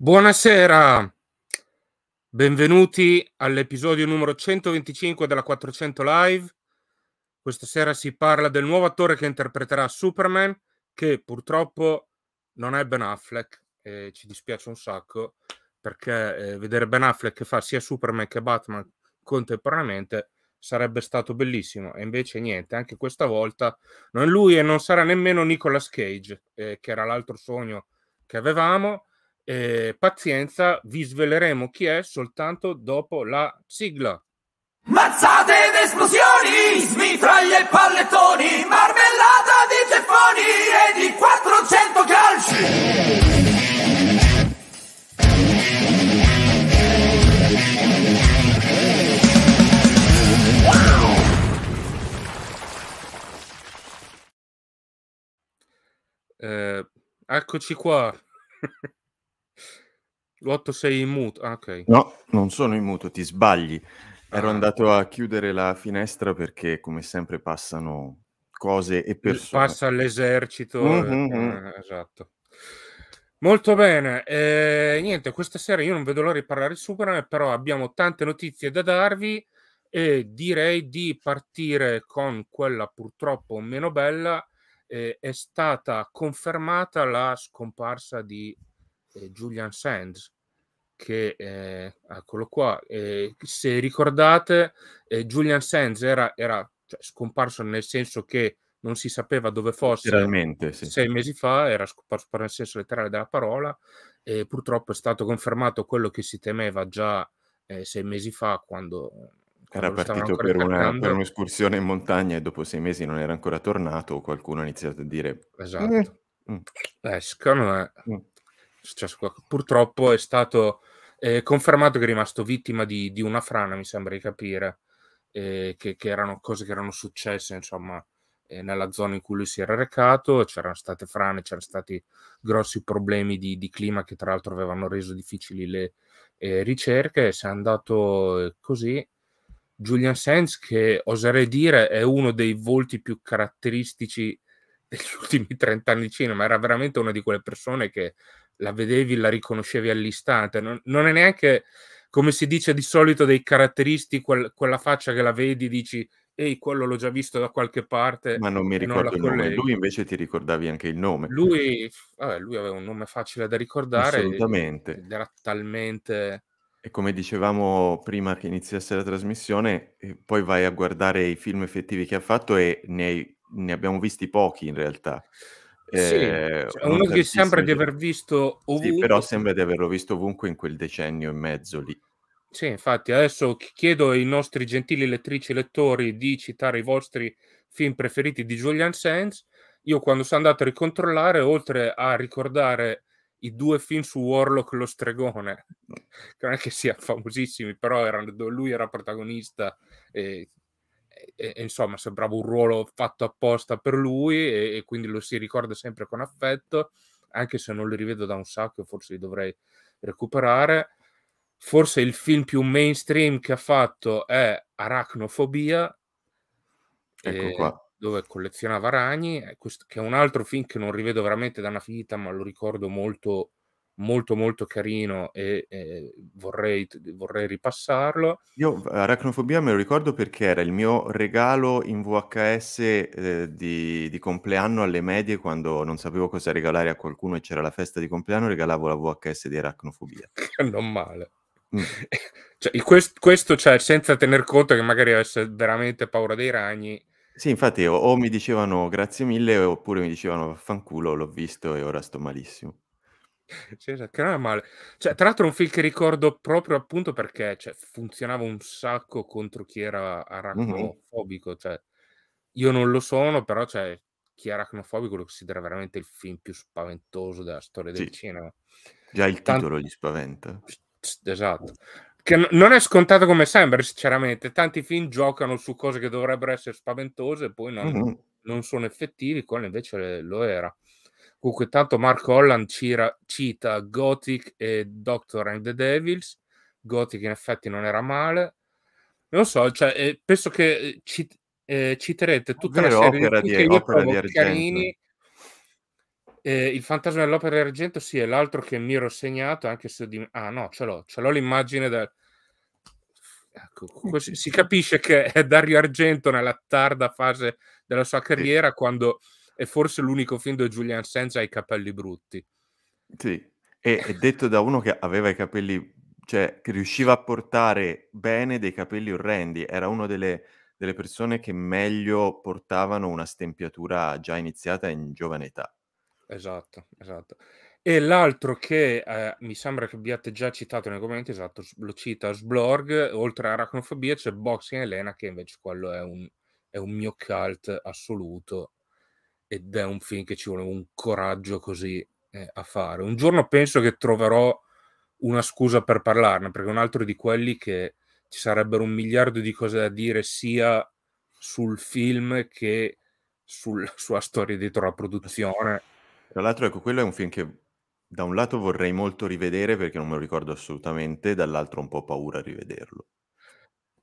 Buonasera, benvenuti all'episodio numero 125 della 400 Live. Questa sera si parla del nuovo attore che interpreterà Superman, che purtroppo non è Ben Affleck e ci dispiace un sacco perché eh, vedere Ben Affleck che fa sia Superman che Batman contemporaneamente sarebbe stato bellissimo e invece niente, anche questa volta non è lui e non sarà nemmeno Nicolas Cage, eh, che era l'altro sogno che avevamo eh, pazienza, vi sveleremo chi è soltanto dopo la sigla. Mazzate ed esplosioni, smitraglie e pallettoni, marmellata di ceffoni e di 400 calci. Eh, eccoci qua. Lotto sei in muto, ah, ok. No, non sono in muto, ti sbagli. Ero ah, andato a chiudere la finestra perché come sempre passano cose e persone. Passa l'esercito, eh, mm-hmm. eh, esatto. Molto bene, eh, niente, questa sera io non vedo l'ora di parlare di Superman, però abbiamo tante notizie da darvi e direi di partire con quella purtroppo meno bella. Eh, è stata confermata la scomparsa di eh, Julian Sands, che eh, eccolo qua, eh, se ricordate eh, Julian Sands era, era cioè, scomparso nel senso che non si sapeva dove fosse sì. sei mesi fa, era scomparso nel senso letterale della parola e purtroppo è stato confermato quello che si temeva già eh, sei mesi fa quando era partito per, una, per, un'escursione in montagna e dopo sei mesi non era ancora tornato, qualcuno ha iniziato a dire... Esatto. Eh, mm. Eh, secondo me... Mm successo qua. Purtroppo è stato eh, confermato che è rimasto vittima di, di, una frana, mi sembra di capire, eh, che, che, erano cose che erano successe, insomma, eh, nella zona in cui lui si era recato, c'erano state frane, c'erano stati grossi problemi di, di clima che tra l'altro avevano reso difficili le eh, ricerche, si è andato eh, così. Julian Sands, che oserei dire è uno dei volti più caratteristici degli ultimi 30 anni di cinema, era veramente una di quelle persone che la vedevi, la riconoscevi all'istante. Non, non, è neanche, come si dice di solito, dei caratteristi, quel, quella faccia che la vedi, dici, ehi, quello l'ho già visto da qualche parte. Ma non mi ricordo non il nome. Lui invece ti ricordavi anche il nome. Lui, vabbè, lui aveva un nome facile da ricordare. Assolutamente. era talmente... E come dicevamo prima che iniziasse la trasmissione, eh, poi vai a guardare i film effettivi che ha fatto e ne, hai, ne abbiamo visti pochi in realtà. Sì, eh, cioè, uno che sembra di aver visto ovunque. Sì, però sembra di averlo visto ovunque in quel decennio e mezzo lì. Sì, infatti, adesso chiedo ai nostri gentili lettrici e lettori di citare i vostri film preferiti di Julian Sands. Io quando sono andato a ricontrollare, oltre a ricordare i due film su Warlock lo stregone, che non è che sia famosissimi, però erano, lui era protagonista e e, e, insomma sembrava un ruolo fatto apposta per lui e, e, quindi lo si ricorda sempre con affetto anche se non li rivedo da un sacco forse li dovrei recuperare forse il film più mainstream che ha fatto è Arachnofobia ecco ehm, dove collezionava ragni eh, che è un altro film che non rivedo veramente da una finita, ma lo ricordo molto molto molto carino e eh, vorrei, vorrei, ripassarlo. Io Arachnofobia me lo ricordo perché era il mio regalo in VHS eh, di, di, compleanno alle medie quando non sapevo cosa regalare a qualcuno e c'era la festa di compleanno, regalavo la VHS di Arachnofobia. non male. Mm. cioè, quest, questo cioè, senza tener conto che magari avesse veramente paura dei ragni. Sì, infatti o, o mi dicevano grazie mille oppure mi dicevano vaffanculo, l'ho visto e ora sto malissimo che non è male. Cioè, tra l'altro, è un film che ricordo proprio appunto perché cioè, funzionava un sacco contro chi era aracnofobico. Cioè, io non lo sono, però cioè, chi è aracnofobico lo considera veramente il film più spaventoso della storia del sì. cinema. Già il Tant- titolo gli spaventa. Esatto. Che n- non è scontato come sembra, sinceramente. Tanti film giocano su cose che dovrebbero essere spaventose e poi non, mm-hmm. non sono effettivi, quello invece lo era. Comunque, tanto Mark Holland cira, cita Gothic e Doctor and the Devils. Gothic in effetti non era male. Non so, cioè, eh, penso che eh, ci, eh, citerete tutta Vero, la serie di, che opera di carini. Eh, il fantasma dell'opera di Argento sì, è l'altro che mi ero segnato, anche se... Di... Ah no, ce l'ho, ce l'ho l'immagine del... Ecco, così, si capisce che è Dario Argento nella tarda fase della sua carriera, sì. quando è forse l'unico film dove Julian Sands ha i capelli brutti. Sì, e è detto da uno che aveva i capelli, cioè che riusciva a portare bene dei capelli orrendi, era una delle, delle persone che meglio portavano una stempiatura già iniziata in giovane età. Esatto, esatto. E l'altro che eh, mi sembra che abbiate già citato nei commenti, esatto, lo cita Sblorg, oltre a Arachnofobia c'è Boxing Elena che invece quello è un, è un mio cult assoluto ed è un film che ci vuole un coraggio così eh, a fare. Un giorno penso che troverò una scusa per parlarne, perché è un altro di quelli che ci sarebbero un miliardo di cose da dire sia sul film che sulla sua storia dietro la produzione. Tra l'altro, ecco, quello è un film che da un lato vorrei molto rivedere perché non me lo ricordo assolutamente, dall'altro ho un po' paura a rivederlo.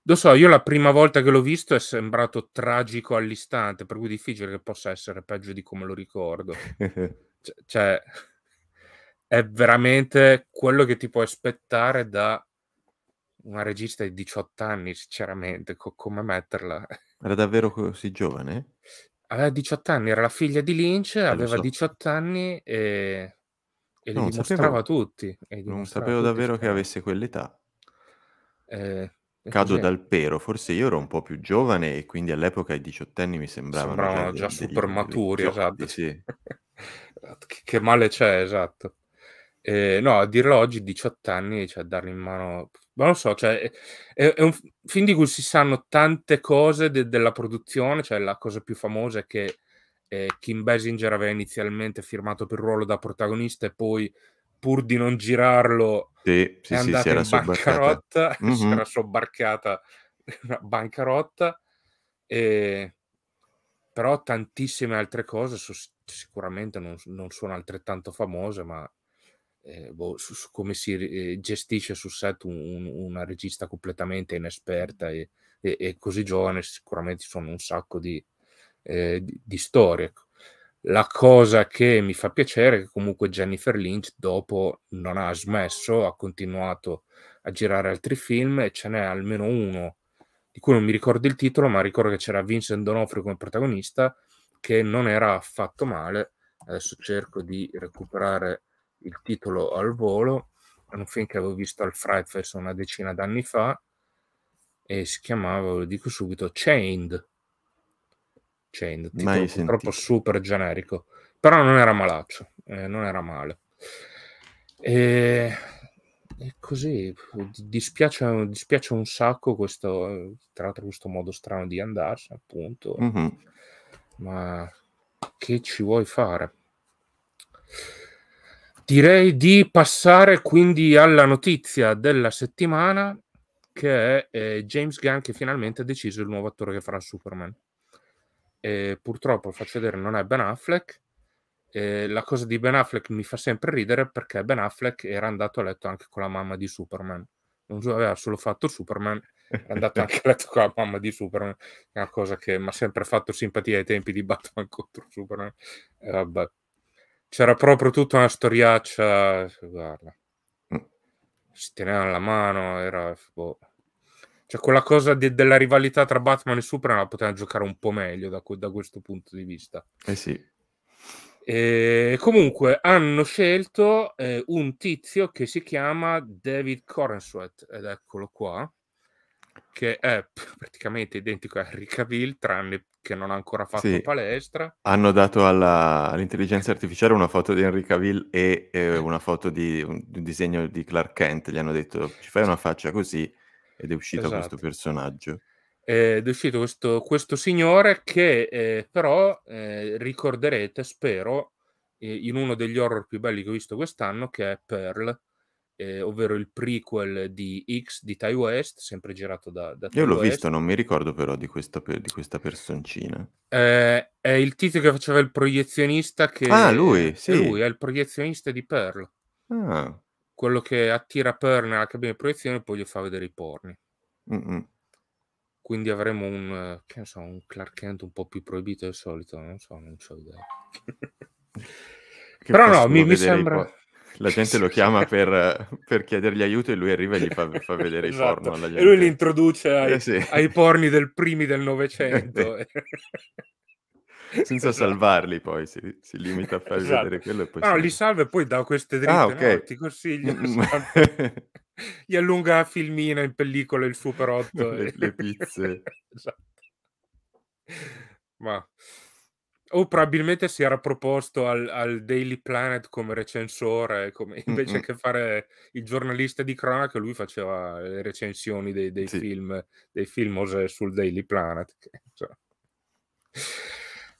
Lo so, io la prima volta che l'ho visto è sembrato tragico all'istante, per cui è difficile che possa essere peggio di come lo ricordo. C- cioè, è veramente quello che ti puoi aspettare da una regista di 18 anni, sinceramente, co- come metterla. Era davvero così giovane? Aveva 18 anni, era la figlia di Lynch, eh, aveva so. 18 anni e, e li dimostrava sapevo, tutti. E non sapevo tutti davvero che avesse quell'età. Eh, Cado dal pero, forse io ero un po' più giovane e quindi all'epoca ai diciottenni mi sembravano, sembravano già, già super maturi, esatto. Sì. che, che, male c'è, esatto. Eh, no, a dirlo oggi, 18 anni, cioè dargli in mano... Ma non so, cioè, è, è, un film di cui si sanno tante cose de- della produzione, cioè la cosa più famosa è che eh, Kim Basinger aveva inizialmente firmato per il ruolo da protagonista e poi pur di non girarlo sì, sì, è andata sì, in bancarotta, mm-hmm. si era sobbarcata una bancarotta, e... però tantissime altre cose so, sicuramente non, non, sono altrettanto famose, ma eh, boh, su, su, come si eh, gestisce su set un, un, una regista completamente inesperta e, e, e, così giovane, sicuramente ci sono un sacco di, eh, di, di storie. Ecco. La cosa che mi fa piacere è che comunque Jennifer Lynch dopo non ha smesso, ha continuato a girare altri film e ce n'è almeno uno di cui non mi ricordo il titolo, ma ricordo che c'era Vincent D'Onofrio come protagonista che non era affatto male. Adesso cerco di recuperare il titolo al volo. È un film che avevo visto al Fright Fest una decina d'anni fa e si chiamava, ve lo dico subito, Chained c'è un titolo purtroppo super generico, però non era malaccio, eh, non era male. E, e così dispiace, dispiace, un sacco questo, tra l'altro questo modo strano di andarsene, appunto, mm-hmm. ma che ci vuoi fare? Direi di passare quindi alla notizia della settimana che è eh, James Gunn che finalmente ha deciso il nuovo attore che farà Superman eh, purtroppo faccio vedere non è Ben Affleck. Eh, la cosa di Ben Affleck mi fa sempre ridere perché Ben Affleck era andato a letto anche con la mamma di Superman. Non aveva solo fatto Superman, era andato anche a letto con la mamma di Superman. È una cosa che mi ha sempre fatto simpatia ai tempi di Batman contro Superman. Eh, vabbè. C'era proprio tutta una storiaccia. Guarda. Mm. Si teneva la mano, era... Boh cioè, quella cosa de- della rivalità tra Batman e Superman la poteva giocare un po' meglio da, que- da questo punto di vista. Eh sì. E comunque hanno scelto eh, un tizio che si chiama David Corenswet, ed eccolo qua, che è praticamente identico a Henry Cavill, tranne che non ha ancora fatto sì. palestra. Hanno dato alla, all'intelligenza artificiale una foto di Henry Cavill e eh, una foto di un, un disegno di Clark Kent, gli hanno detto ci fai una faccia così ed è uscito esatto. questo personaggio. Ed è uscito questo, questo signore che eh, però eh, ricorderete, spero, eh, in uno degli horror più belli che ho visto quest'anno, che è Pearl, eh, ovvero il prequel di X di Ty West, sempre girato da, da Io l'ho West. visto, non mi ricordo però di questa, di questa personcina. Eh, è il tizio che faceva il proiezionista che... Ah, lui, sì. lui, è il proiezionista di Pearl. Ah, quello che attira Pearl nella cabina di proiezione poi gli fa vedere i porni. Mm-hmm. Quindi avremo un, che so, un Clark Kent un po' più proibito del solito, non so, non ho idea. Però no, mi, mi sembra... La gente lo chiama per, per, chiedergli aiuto e lui arriva e gli fa, fa vedere esatto. i porno alla gente. E lui li introduce ai, eh sì. ai porni del primi del eh Novecento senza esatto. salvarli poi si, si, limita a farli esatto. vedere quello e poi no, si... li salva e poi da queste dritte ah, okay. no, ti consiglio mm, gli allunga a filmina in pellicola il super 8 le, e... le pizze esatto. ma o probabilmente si era proposto al, al Daily Planet come recensore, come, mm, invece mm-hmm. che fare il giornalista di cronaca, lui faceva le recensioni dei, dei sì. film, dei film sul Daily Planet. Che, cioè.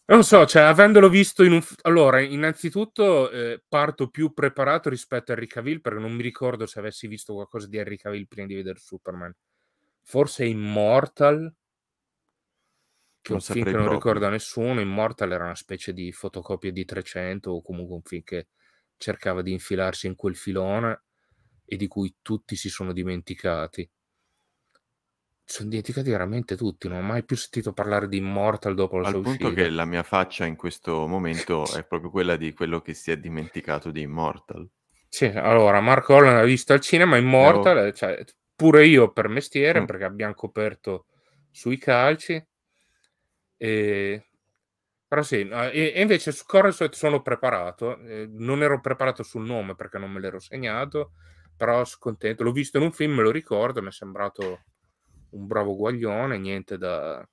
Non so, cioè, avendolo visto in un... Allora, innanzitutto eh, parto più preparato rispetto a Henry Cavill, perché non mi ricordo se avessi visto qualcosa di Henry Cavill prima di vedere Superman. Forse Immortal, che non un film che non ricorda nessuno. Immortal era una specie di fotocopia di 300 o comunque un film che cercava di infilarsi in quel filone e di cui tutti si sono dimenticati sono dimenticati veramente tutti, non ho mai più sentito parlare di Immortal dopo la Al sua uscita. Al punto che la mia faccia in questo momento è proprio quella di quello che si è dimenticato di Immortal. Sì, allora Marco Holland ha visto al cinema, Immortal, Però... Eh, cioè, pure io per mestiere, mm. perché abbiamo coperto sui calci. E... Però sì, e, e invece su Coruscant sono preparato, eh, non ero preparato sul nome perché non me l'ero segnato, però sono contento, l'ho visto in un film, me lo ricordo, mi è sembrato un bravo guaglione, niente da,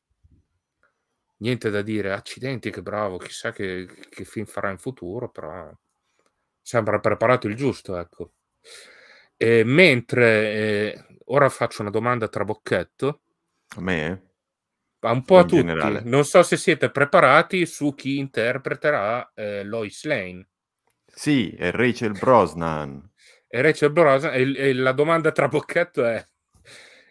niente da dire, accidenti che bravo, chissà che, che film farà in futuro, però sembra preparato il giusto, ecco. E mentre eh, ora faccio una domanda tra bocchetto. A me? A un po' in a tutti. Generale. Non so se siete preparati su chi interpreterà eh, Lois Lane. Sì, è Rachel Brosnan. e Rachel Brosnan. E, e la domanda tra bocchetto è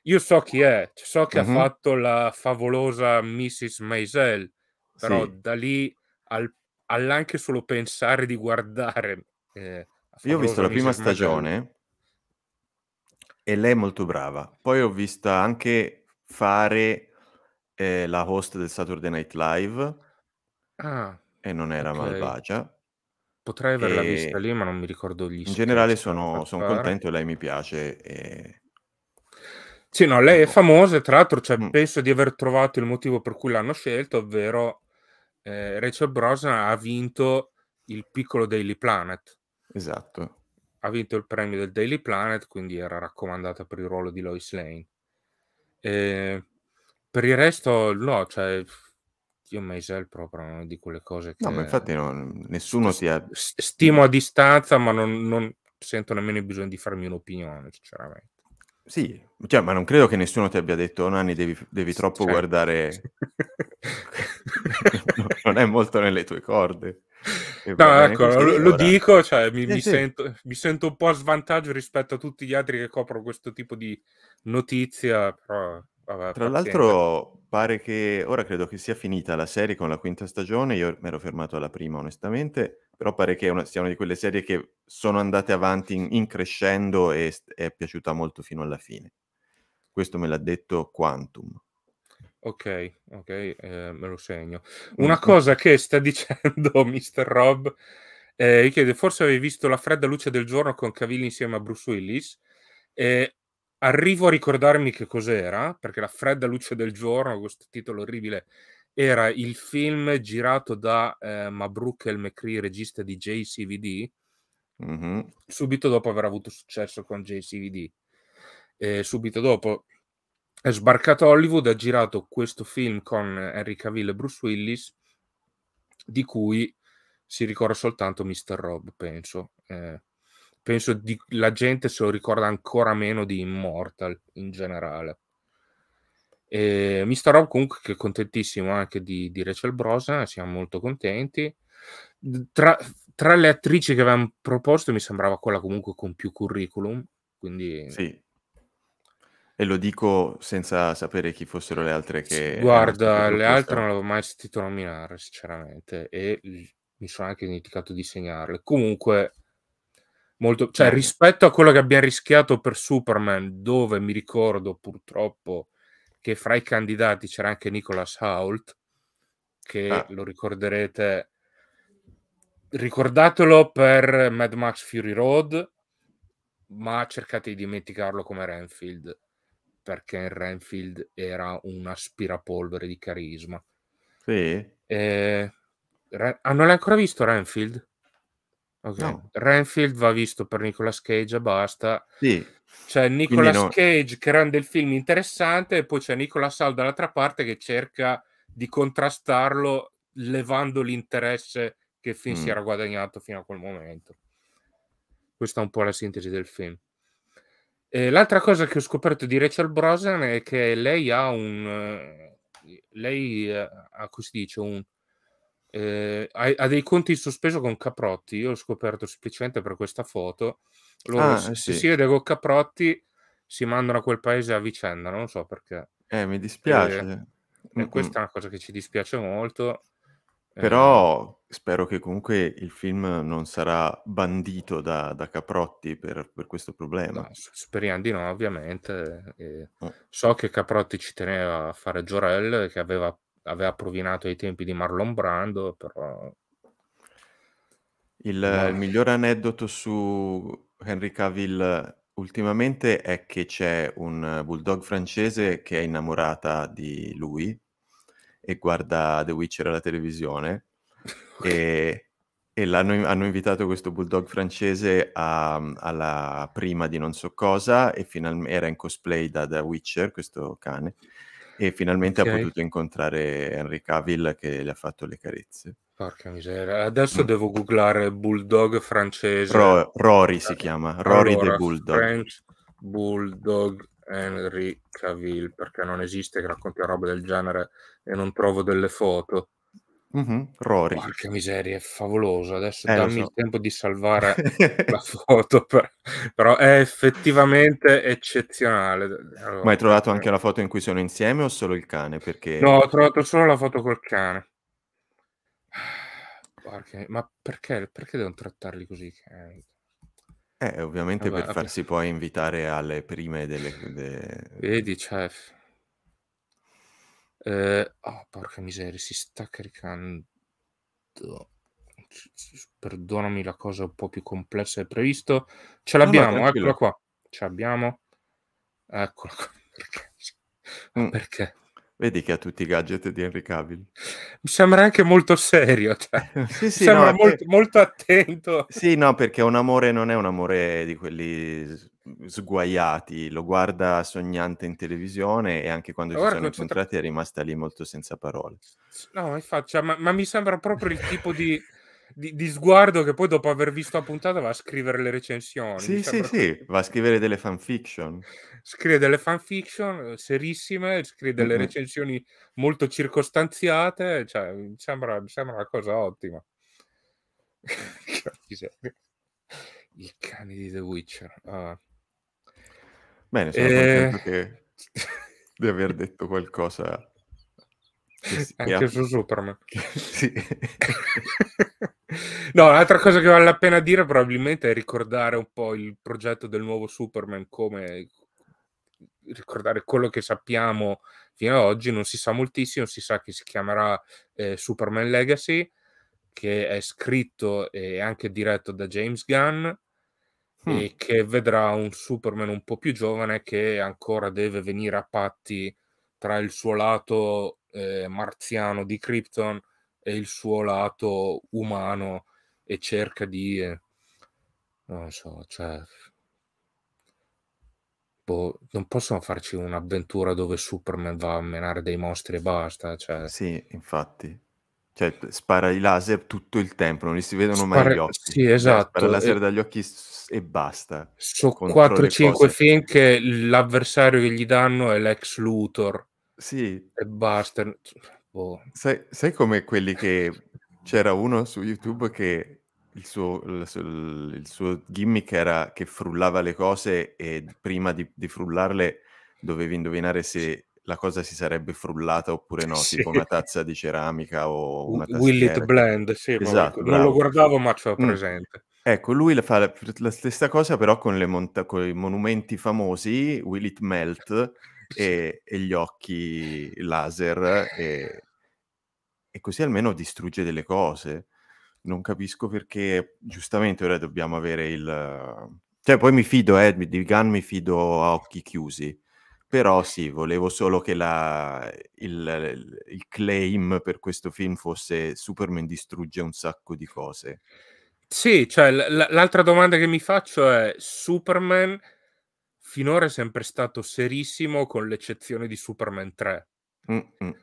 io so chi è, cioè, so che mm-hmm. ha fatto la favolosa Mrs. Maisel, però sì. da lì al, all'anche solo pensare di guardare. Eh, Io ho visto la Mrs. prima stagione Maisel. e lei è molto brava. Poi ho vista anche fare eh, la host del Saturday Night Live ah, e non era okay. malvagia. Potrei averla e... vista lì, ma non mi ricordo gli In generale sono, sono contento, lei mi piace. E sì, no, lei è ecco. famosa, tra l'altro cioè, mm. penso di aver trovato il motivo per cui l'hanno scelto, ovvero eh, Rachel Brosnan ha vinto il piccolo Daily Planet. Esatto. Ha vinto il premio del Daily Planet, quindi era raccomandata per il ruolo di Lois Lane. Eh, per il resto, no, cioè, io Maisel proprio non dico le cose che... No, ma infatti no, nessuno si ha... Stimo a distanza, ma non, non sento nemmeno il bisogno di farmi un'opinione, sinceramente. Sì, cioè, ma non credo che nessuno ti abbia detto, oh, Nani, devi, devi troppo cioè. guardare... non è molto nelle tue corde no, ecco, lo, lo dico, cioè, mi, eh, mi, sì. sento, mi, sento, un po' a svantaggio rispetto a tutti gli altri che coprono questo tipo di notizia, però... Vabbè, Tra pazienza. l'altro pare che ora credo che sia finita la serie con la quinta stagione, io mi ero fermato alla prima onestamente, però pare che una, sia una di quelle serie che sono andate avanti in, in crescendo e è piaciuta molto fino alla fine. Questo me l'ha detto Quantum. Ok, ok, eh, me lo segno. Una cosa che sta dicendo Mr. Rob, eh, chiede, forse avevi visto la fredda luce del giorno con Cavilli insieme a Bruce Willis. e arrivo a ricordarmi che cos'era, perché la fredda luce del giorno, questo titolo orribile, era il film girato da eh, Mabrouk El Mekri, regista di JCVD, mm-hmm. subito dopo aver avuto successo con JCVD. subito dopo è sbarcato a Hollywood, ha girato questo film con Henry Cavill e Bruce Willis, di cui si ricorda soltanto Mr. Rob, penso. Eh, penso di, la gente se lo ricorda ancora meno di Immortal in generale. E Mr. Rob comunque che è contentissimo anche di, di Rachel Brosa, siamo molto contenti. Tra, tra le attrici che avevamo proposto mi sembrava quella comunque con più curriculum, quindi sì e lo dico senza sapere chi fossero le altre che... Guarda, le altre non l'avevo mai sentito nominare, sinceramente, e mi sono anche dimenticato di segnarle. Comunque, molto... cioè, eh. rispetto a quello che abbiamo rischiato per Superman, dove mi ricordo purtroppo che fra i candidati c'era anche Nicholas Hoult, che ah. lo ricorderete... Ricordatelo per Mad Max Fury Road, ma cercate di dimenticarlo come Renfield perché Renfield era un aspirapolvere di carisma. Sì. Eh, Ren- ah, non l'hai ancora visto Renfield? Okay. No. Renfield va visto per Nicolas Cage e basta. Sì. C'è Nicolas no. Cage che rende il film interessante e poi c'è Nicolas Hall dall'altra parte che cerca di contrastarlo levando l'interesse che il mm. si era guadagnato fino a quel momento. Questa è un po' la sintesi del film. Eh, l'altra cosa che ho scoperto di Rachel Brosnan è che lei ha un... Eh, lei eh, ha, come dice, un... Eh, ha, ha, dei conti in sospeso con Caprotti. Io l'ho scoperto semplicemente per questa foto. Loro ah, eh, si, sì. si vede con Caprotti, si mandano a quel paese a vicenda. Non so perché. Eh, mi dispiace. Eh, mm-hmm. questa è una cosa che ci dispiace molto. Però Spero che comunque il film non sarà bandito da, da Caprotti per, per, questo problema. No, speriamo di no, ovviamente. E eh. so che Caprotti ci teneva a fare Jorel, che aveva, aveva provinato ai tempi di Marlon Brando, però... Il, no. il miglior aneddoto su Henry Cavill ultimamente è che c'è un bulldog francese che è innamorata di lui e guarda The Witcher alla televisione e, e hanno invitato questo bulldog francese a, mm, alla prima di non so cosa e final, era in cosplay da, da Witcher, questo cane, e finalmente okay. ha potuto incontrare Henry Cavill che le ha fatto le carezze. Porca miseria, adesso devo googlare bulldog francese. Ro- Rory si chiama, Rory allora, the Bulldog. French Bulldog Henry Cavill, perché non esiste che racconti una roba del genere e non trovo delle foto. Mh-mh, Rory. Porca miseria, è favoloso. Adesso eh, dammi so. il tempo di salvare la foto, per... però è effettivamente eccezionale. Allora, Ma hai trovato eh. anche la foto in cui sono insieme o solo il cane? Perché... No, ho trovato solo la foto col cane. Porca... Ma perché, perché devono trattarli così? Eh, ovviamente vabbè, per vabbè. farsi poi invitare alle prime delle... De... Vedi, Chef. Eh, oh, porca miseria, si sta caricando. Perdonami la cosa un po' più complessa del previsto. Ce l'abbiamo, no, no, eh, eccola qua. Ce l'abbiamo. Eccola qua. Perché? Mm. Perché? Vedi che ha tutti i gadget di Henry Cavill. Mi sembra anche molto serio. Cioè. sì, sì, sembra no, molto, che... molto, attento. Sì, no, perché un amore non è un amore di quelli sguaiati. Lo guarda sognante in televisione e anche quando Ora ci sono incontrati è rimasta lì molto senza parole. No, infatti, cioè, ma, ma mi sembra proprio il tipo di... Di, di, sguardo che poi dopo aver visto la puntata va a scrivere le recensioni. Sì, sì, sì, va a scrivere delle fanfiction scrive delle fanfiction eh, serissime, scrive delle mm-hmm. recensioni molto circostanziate, cioè, mi, sembra, mi sembra una cosa ottima. I cani di The Witcher. Ah. Bene, sono e... Eh. che... di aver detto qualcosa anche su Superman. sì. no, un'altra cosa che vale la pena dire probabilmente è ricordare un po' il progetto del nuovo Superman come, ricordare quello che sappiamo fino ad oggi, non si sa moltissimo, si sa che si chiamerà eh, Superman Legacy, che è scritto e anche diretto da James Gunn mm. e che vedrà un Superman un po' più giovane che ancora deve venire a patti tra il suo lato eh, marziano di Krypton e il suo lato umano e cerca di... Eh, non so, cioè boh, non possono farci un'avventura dove Superman va a menare dei mostri e basta. Cioè... Sì, infatti. Cioè, spara i laser tutto il tempo, non li si vedono spara... mai gli occhi. Sì, cioè, esatto. Spara il laser e... dagli occhi e basta. So 4-5 film che l'avversario che gli danno è l'ex Luthor. Sì. E basta. Boh. Sai, sai come quelli che... C'era uno su YouTube che il suo, il suo, gimmick era che frullava le cose e prima di, di, frullarle dovevi indovinare se la cosa si sarebbe frullata oppure no, sì. tipo una tazza di ceramica o una tazza Will it blend, sì, esatto, non lo guardavo ma ce l'ho mm. presente. Mm. Ecco, lui fa la, la, stessa cosa però con, monta- con i monumenti famosi, Will it melt e, e gli occhi laser e, e così almeno distrugge delle cose non capisco perché giustamente ora dobbiamo avere il... Cioè poi mi fido, eh, di Gun mi fido a occhi chiusi, però sì, volevo solo che la, il, il claim per questo film fosse Superman distrugge un sacco di cose. Sì, cioè l- l'altra domanda che mi faccio è Superman finora è sempre stato serissimo con l'eccezione di Superman 3. Mm-mm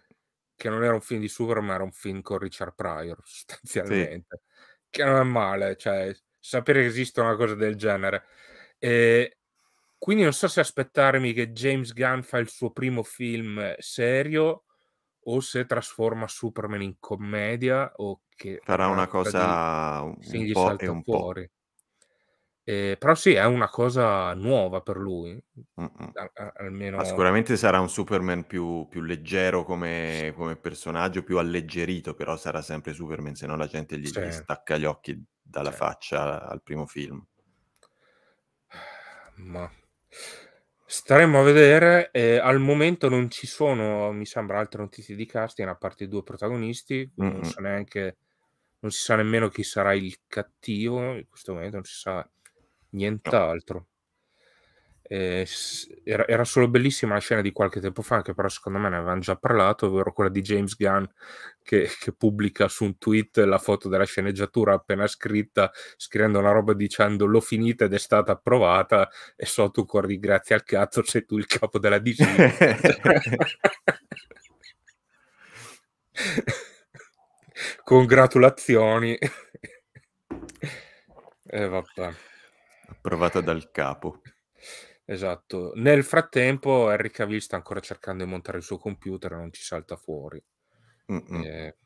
che non era un film di Superman, era un film con Richard Pryor, sostanzialmente. Sì. Che non è male, cioè, sapere che esiste una cosa del genere. E quindi non so se aspettarmi che James Gunn fa il suo primo film serio o se trasforma Superman in commedia o che... Sarà una cosa di... un, po' e un fuori. po'. Eh, però sì, è una cosa nuova per lui. Al- almeno... sicuramente sarà un Superman più, più leggero come, come, personaggio, più alleggerito, però sarà sempre Superman, se no la gente gli, sì. gli stacca gli occhi dalla sì. faccia al primo film. Ma staremo a vedere. Eh, al momento non ci sono, mi sembra, altre notizie di casting a parte i due protagonisti. Mm-hmm. Non, so neanche, non si sa nemmeno chi sarà il cattivo in questo momento, non si sa nient'altro. Eh, era, era, solo bellissima la scena di qualche tempo fa, che però secondo me ne avevamo già parlato, ovvero quella di James Gunn che, che, pubblica su un tweet la foto della sceneggiatura appena scritta, scrivendo una roba dicendo l'ho finita ed è stata approvata e so tu corri grazie al cazzo sei tu il capo della DC. Congratulazioni. E eh, vabbè provata dal capo. Esatto. Nel frattempo Henry Cavill sta ancora cercando di montare il suo computer e non ci salta fuori. E... Eh,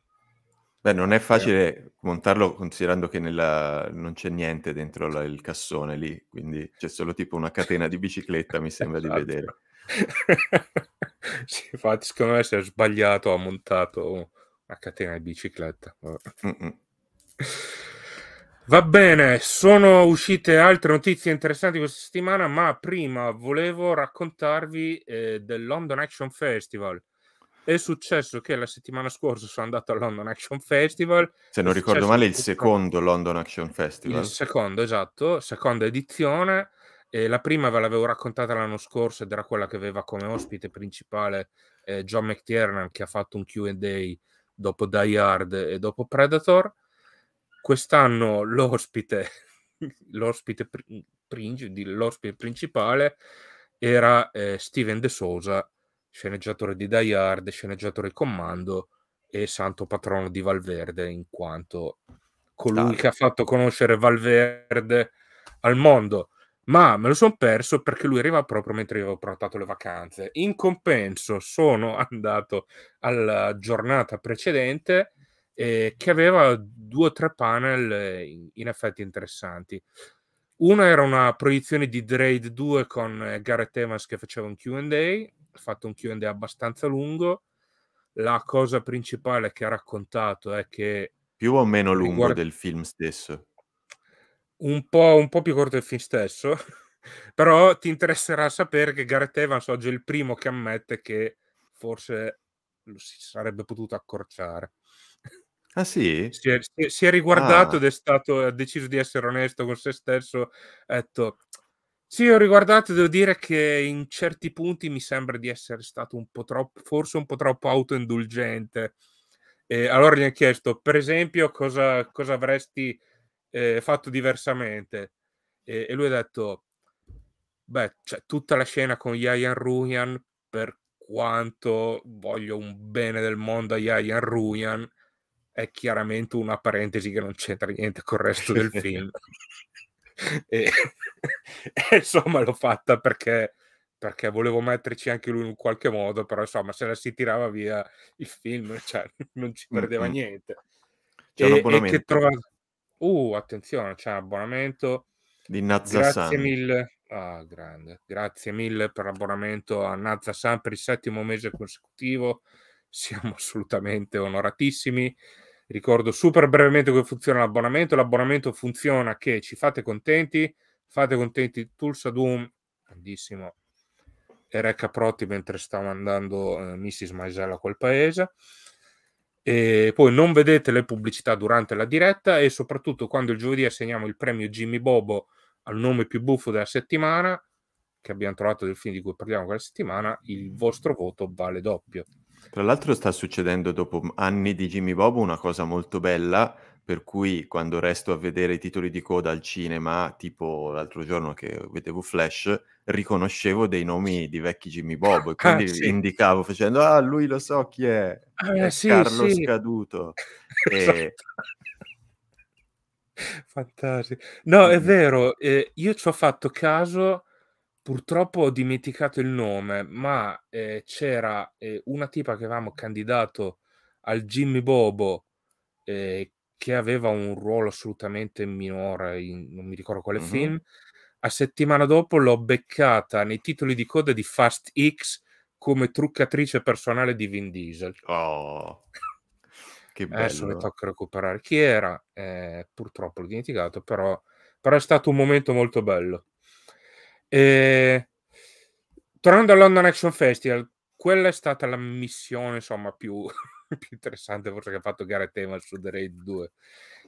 Beh, non è facile eh. montarlo considerando che nella... non c'è niente dentro la... il cassone lì, quindi c'è solo tipo una catena di bicicletta, mi sembra esatto. di vedere. sì, infatti, secondo me si è sbagliato, ha montato una catena di bicicletta. Va bene, sono uscite altre notizie interessanti questa settimana, ma prima volevo raccontarvi eh, del London Action Festival. È successo che la settimana scorsa sono andato al London Action Festival. Se non ricordo male, il secondo London Action Festival. Il secondo, esatto, seconda edizione. Eh, la prima ve l'avevo raccontata l'anno scorso ed era quella che aveva come ospite principale eh, John McTiernan che ha fatto un QA dopo Die Hard e dopo Predator quest'anno l'ospite, l'ospite, l'ospite principale era eh, Steven De Sosa, sceneggiatore di Die Hard, sceneggiatore di Commando e santo patrono di Valverde, in quanto colui Dai. che ha fatto conoscere Valverde al mondo. Ma me lo sono perso perché lui arriva proprio mentre io avevo portato le vacanze. In compenso sono andato alla giornata precedente eh, che aveva due o tre panel eh, in effetti interessanti. Una era una proiezione di Draid 2 con eh, Gareth Evans che faceva un QA, ha fatto un QA abbastanza lungo. La cosa principale che ha raccontato è che. Più o meno lungo riguarda... del film stesso? Un po', un po' più corto del film stesso, però ti interesserà sapere che Gareth Evans oggi è il primo che ammette che forse lo si sarebbe potuto accorciare. Ah sì? Si è, si è, riguardato ah. ed è stato, ha deciso di essere onesto con se stesso. Ha detto, sì, ho riguardato devo dire che in certi punti mi sembra di essere stato un po' troppo, forse un po' troppo autoindulgente. E allora gli ha chiesto, per esempio, cosa, cosa avresti eh, fatto diversamente? E, e, lui ha detto, beh, cioè, tutta la scena con Yayan Ruyan, per quanto voglio un bene del mondo a Yayan Ruyan, è chiaramente una parentesi che non c'entra niente col resto del film. e, e, insomma l'ho fatta perché, perché volevo metterci anche lui in qualche modo, però insomma se la si tirava via il film cioè, non ci perdeva mm-hmm. niente. C'è e, un e che trova... Uh, attenzione, c'è un abbonamento. Di Nazza Grazie San. mille. Ah, grande. Grazie mille per l'abbonamento a Nazza San per il settimo mese consecutivo siamo assolutamente onoratissimi. Ricordo super brevemente come funziona l'abbonamento. L'abbonamento funziona che ci fate contenti, fate contenti Tulsa Doom, grandissimo, e Recca Protti mentre sta mandando eh, Mrs. Maisella a quel paese. E poi non vedete le pubblicità durante la diretta e soprattutto quando il giovedì assegniamo il premio Jimmy Bobo al nome più buffo della settimana, che abbiamo trovato del film di cui parliamo quella settimana, il vostro voto vale doppio. Tra l'altro sta succedendo dopo anni di Jimmy Bob una cosa molto bella, per cui quando resto a vedere i titoli di coda al cinema, tipo l'altro giorno che vedevo Flash, riconoscevo dei nomi di vecchi Jimmy Bob e quindi ah, sì. indicavo facendo ah lui lo so chi è, eh, è sì, Carlo sì. Scaduto. e... Esatto. Fantastico. No, è vero, eh, io ci ho fatto caso Purtroppo ho dimenticato il nome, ma eh, c'era eh, una tipa che avevamo candidato al Jimmy Bobo eh, che aveva un ruolo assolutamente minore, in, non mi ricordo quale mm-hmm. film. A settimana dopo l'ho beccata nei titoli di coda di Fast X come truccatrice personale di Vin Diesel. Oh, che bello. Adesso le tocca recuperare chi era, eh, purtroppo l'ho dimenticato, però, però è stato un momento molto bello. E... Tornando al London Action Festival, quella è stata la missione insomma più, più interessante forse che ha fatto Gareth Evans su The Raid 2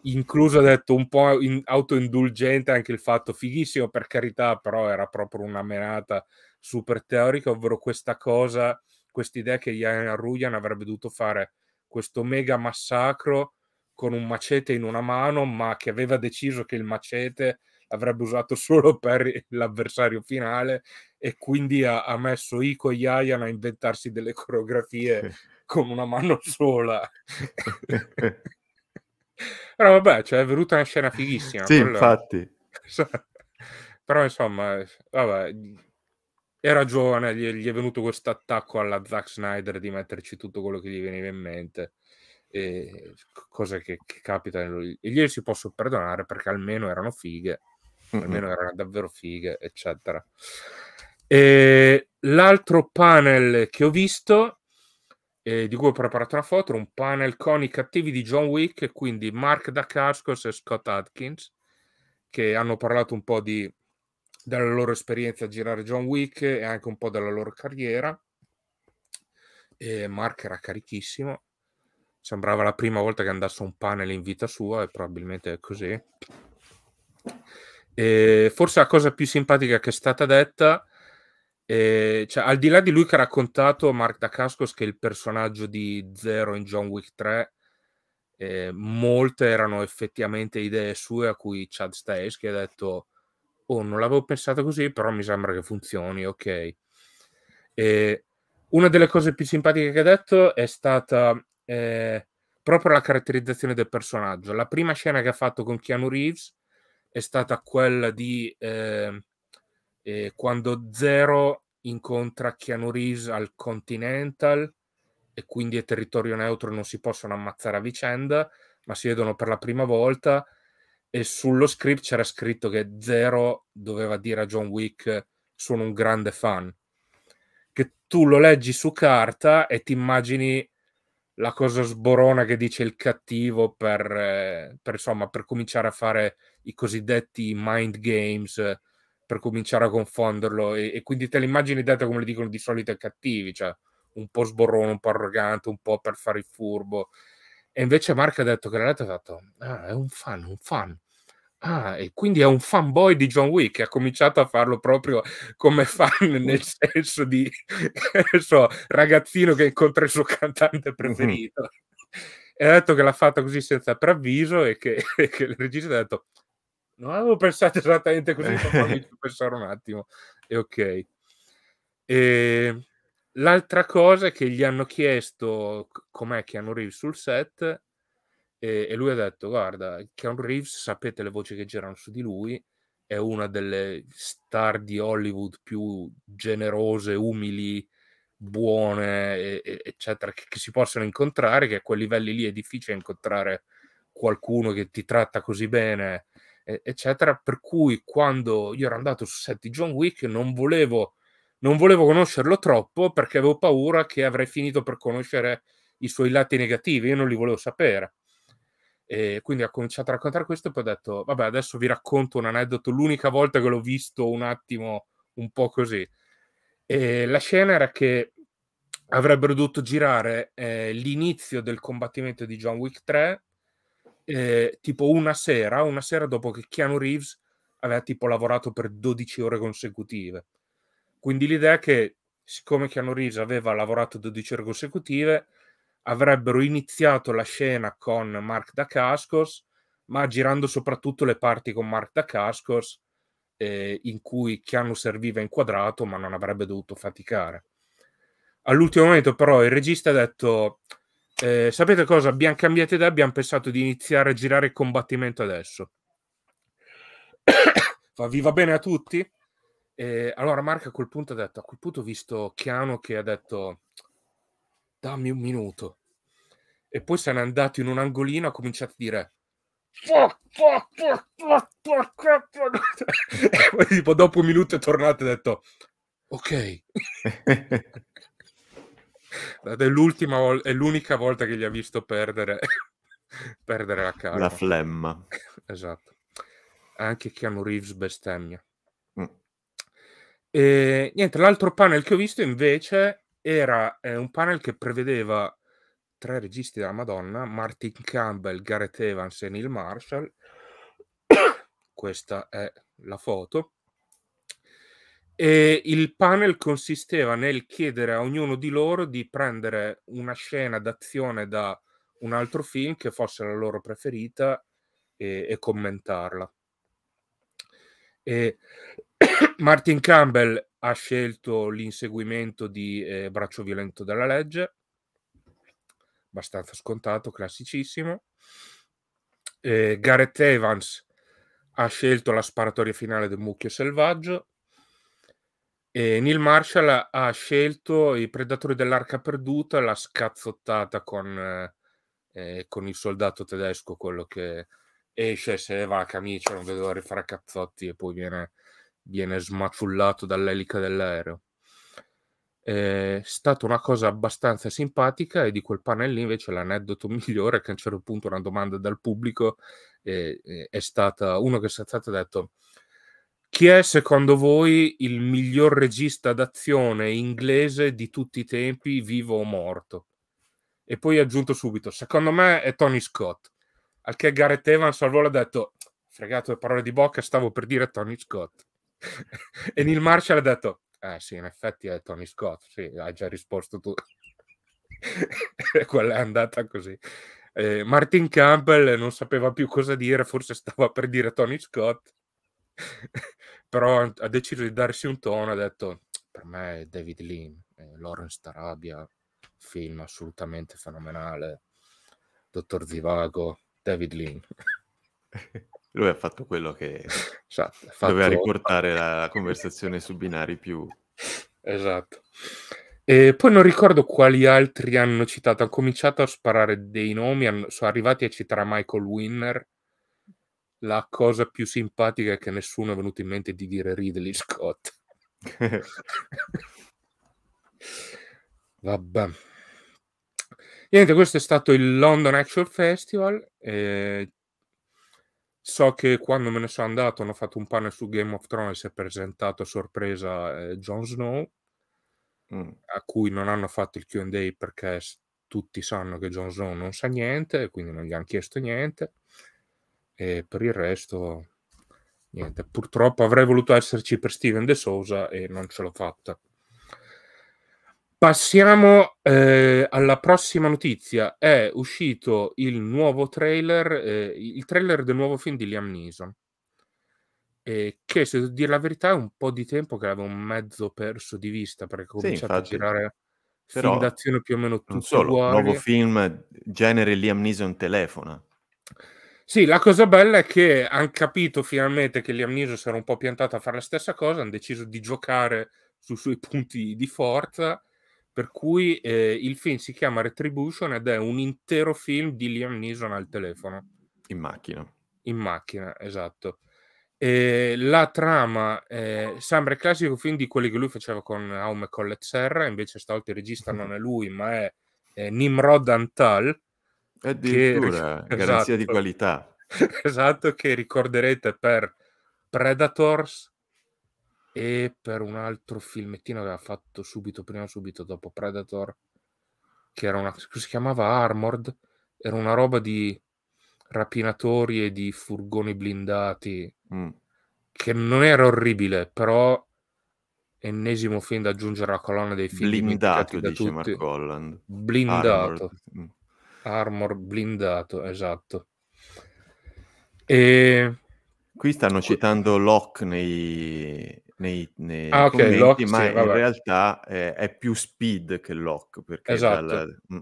incluso ha detto un po' in, autoindulgente anche il fatto fighissimo per carità però era proprio una menata super teorica ovvero questa cosa quest'idea che Ian Arruyan avrebbe dovuto fare questo mega massacro con un macete in una mano ma che aveva deciso che il macete avrebbe usato solo per l'avversario finale e quindi ha, ha messo Ico e Ian a inventarsi delle coreografie con una mano sola. Però vabbè, cioè è venuta una scena fighissima. Sì, quella... infatti. Però insomma, vabbè, era giovane, gli, gli è venuto questo attacco alla Zack Snyder di metterci tutto quello che gli veniva in mente. E cose che, che capitano e gli si possono perdonare perché almeno erano fighe almeno erano davvero fighe, eccetera. E l'altro panel che ho visto, eh, di cui ho preparato una foto, era un panel con i cattivi di John Wick, quindi Mark Dacascos e Scott Atkins, che hanno parlato un po' di, della loro esperienza a girare John Wick e anche un po' della loro carriera. E Mark era carichissimo, sembrava la prima volta che andasse un panel in vita sua e probabilmente è così. E forse la cosa più simpatica che è stata detta, eh, cioè, al di là di lui che ha raccontato Mark Dacascos che il personaggio di Zero in John Wick 3, eh, molte erano effettivamente idee sue a cui Chad Stace che ha detto oh non l'avevo pensato così, però mi sembra che funzioni, ok. E una delle cose più simpatiche che ha detto è stata eh, proprio la caratterizzazione del personaggio. La prima scena che ha fatto con Keanu Reeves è stata quella di eh, eh, quando Zero incontra Keanu Reeves al Continental e quindi è territorio neutro, non si possono ammazzare a vicenda, ma si vedono per la prima volta e sullo script c'era scritto che Zero doveva dire a John Wick sono un grande fan. Che tu lo leggi su carta e ti immagini la cosa sborona che dice il cattivo per, eh, per, insomma, per cominciare a fare i cosiddetti mind games, eh, per cominciare a confonderlo e, e quindi te l'immagini data come le dicono di solito ai cattivi, cioè un po' sborrone, un po' arrogante, un po' per fare il furbo. E invece Marco ha detto che l'ha letto e ha fatto, ah, è un fan, un fan. Ah, e quindi è un fanboy di John Wick, ha cominciato a farlo proprio come fan, nel senso di so, ragazzino che incontra il suo cantante preferito. Mm-hmm. E ha detto che l'ha fatto così senza preavviso e che, e che il regista ha detto non avevo pensato esattamente così, ho pensare un attimo. E ok. E... L'altra cosa è che gli hanno chiesto com'è Keanu Reeves sul set e, e lui ha detto guarda, Keanu Reeves, sapete le voci che girano su di lui, è una delle star di Hollywood più generose, umili, buone, eccetera, che, che, si possono incontrare, che a quei livelli lì è difficile incontrare qualcuno che ti tratta così bene, eccetera. Per cui quando io ero andato su set di John Wick non volevo, non volevo conoscerlo troppo perché avevo paura che avrei finito per conoscere i suoi lati negativi, io non li volevo sapere. E quindi ha cominciato a raccontare questo e poi ha detto, vabbè, adesso vi racconto un aneddoto, l'unica volta che l'ho visto un attimo un po' così. E la scena era che avrebbero dovuto girare eh, l'inizio del combattimento di John Wick 3, eh, tipo una sera, una sera dopo che Keanu Reeves aveva tipo lavorato per 12 ore consecutive. Quindi l'idea è che, siccome Keanu Reeves aveva lavorato 12 ore consecutive, avrebbero iniziato la scena con Mark Dacascos, ma girando soprattutto le parti con Mark Dacascos eh, in cui Keanu serviva inquadrato ma non avrebbe dovuto faticare. All'ultimo momento però il regista ha detto eh, sapete cosa? Abbiamo cambiato idea, abbiamo pensato di iniziare a girare il combattimento adesso. Fa, vi va bene a tutti? E allora Marco a quel punto ha detto, a quel punto ho visto Chiano che ha detto dammi un minuto. E poi se n'è andato in un angolino ha cominciato a dire e poi tipo dopo un minuto è tornato e ha detto ok. è, l'ultima, è l'unica volta che gli ha visto perdere, perdere la calma. La flemma. Esatto. Anche Keanu Reeves bestemmia. Mm. E, niente, l'altro panel che ho visto invece era eh, un panel che prevedeva tre registi della Madonna, Martin Campbell, Gareth Evans e Neil Marshall. Questa è la foto. E il panel consisteva nel chiedere a ognuno di loro di prendere una scena d'azione da un altro film che fosse la loro preferita e, e commentarla. E Martin Campbell ha scelto l'inseguimento di eh, Braccio Violento della legge, abbastanza scontato, classicissimo. Eh, Gareth Evans ha scelto la sparatoria finale del mucchio selvaggio. E Neil Marshall ha scelto i predatori dell'arca perduta, la scazzottata con, eh, eh con il soldato tedesco, quello che esce se va a camicia, non vedo rifare cazzotti e poi viene viene smazzullato dall'elica dell'aereo. È stata una cosa abbastanza simpatica e di quel pannello invece l'aneddoto migliore è che a un certo punto una domanda dal pubblico è, è stata uno che si è stato detto chi è secondo voi il miglior regista d'azione inglese di tutti i tempi, vivo o morto? E poi ha aggiunto subito, secondo me è Tony Scott, al che Gareth Evans al volo ha detto, fregato le parole di bocca, stavo per dire Tony Scott. e Neil Marshall ha detto, eh sì, in effetti è Tony Scott, sì, hai già risposto tu. Quella è andata così. Eh, Martin Campbell non sapeva più cosa dire, forse stava per dire Tony Scott, però ha deciso di darsi un tono, ha detto per me è David Lean, eh, Lawrence Tarabia, film assolutamente fenomenale, Dottor Zivago, David Lean lui ha fatto quello che esatto, fatto... doveva riportare la conversazione su binari più... Esatto. E poi non ricordo quali altri hanno citato, hanno cominciato a sparare dei nomi, sono arrivati a citare Michael Winner. La cosa più simpatica è che nessuno è venuto in mente di dire Ridley Scott. Vabbè. Niente, questo è stato il London Action Festival. Eh, So che quando me ne sono andato hanno fatto un panel su Game of Thrones e si è presentato a sorpresa eh, Jon Snow, mm. a cui non hanno fatto il QA perché tutti sanno che Jon Snow non sa niente, quindi non gli hanno chiesto niente. E per il resto, niente. Purtroppo avrei voluto esserci per Steven De Sousa e non ce l'ho fatta. Passiamo eh, alla prossima notizia. È uscito il nuovo trailer, eh, il trailer del nuovo film di Liam Neeson. Eh, che se devo dire la verità è un po' di tempo che l'avevo mezzo perso di vista perché ho cominciato sì, a girare Però, film d'azione più o meno tutto solo, nuovo film genere Liam Neeson telefona sì, la cosa bella è che hanno capito finalmente che Liam Neeson si era un po' piantato a fare la stessa cosa hanno deciso di giocare sui suoi punti di forza per cui eh, il film si chiama Retribution ed è un intero film di Liam Neeson al telefono. In macchina. In macchina, esatto. E la trama eh, sembra il classico film di quelli che lui faceva con Aume Collet Serra, invece stavolta il regista non è lui, ma è eh, Nimrod Antal. Addirittura, che... garanzia esatto. di qualità. esatto, che ricorderete per Predators, e per un altro filmettino che aveva fatto subito, prima subito dopo Predator, che era una, si chiamava Armored, era una roba di rapinatori e di furgoni blindati, mm. che non era orribile, però ennesimo film da aggiungere alla colonna dei film. Blindato, dice tutti. Mark Holland. Blindato. Mm. Armor blindato, esatto. E... Qui stanno citando Locke nei, nei, nei ah, okay, commenti, lock, ma sì, in vabbè. realtà è, eh, è, più speed che lock. Perché esatto. Dal... Mm.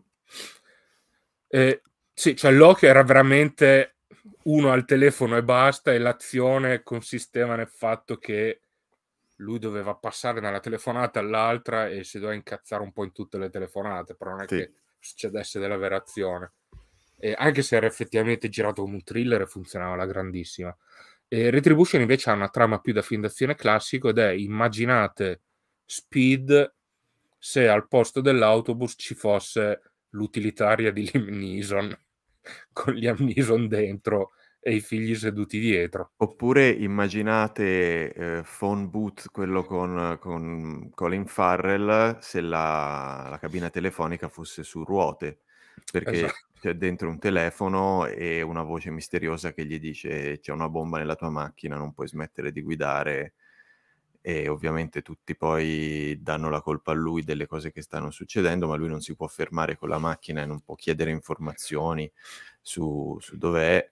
Eh, sì, cioè lock era veramente uno al telefono e basta, e l'azione consisteva nel fatto che lui doveva passare dalla telefonata all'altra e si doveva incazzare un po' in tutte le telefonate, però non è sì. che succedesse della vera azione. E anche se era effettivamente girato come un thriller, funzionava la grandissima. E Retribution invece ha una trama più da film d'azione classico ed è immaginate Speed se al posto dell'autobus ci fosse l'utilitaria di Liam Neeson con Liam Neeson dentro e i figli seduti dietro. Oppure immaginate eh, Phone Boot, quello con, con Colin Farrell, se la, la, cabina telefonica fosse su ruote, perché esatto c'è dentro un telefono e una voce misteriosa che gli dice c'è una bomba nella tua macchina, non puoi smettere di guidare e ovviamente tutti poi danno la colpa a lui delle cose che stanno succedendo, ma lui non si può fermare con la macchina e non può chiedere informazioni su, su dov'è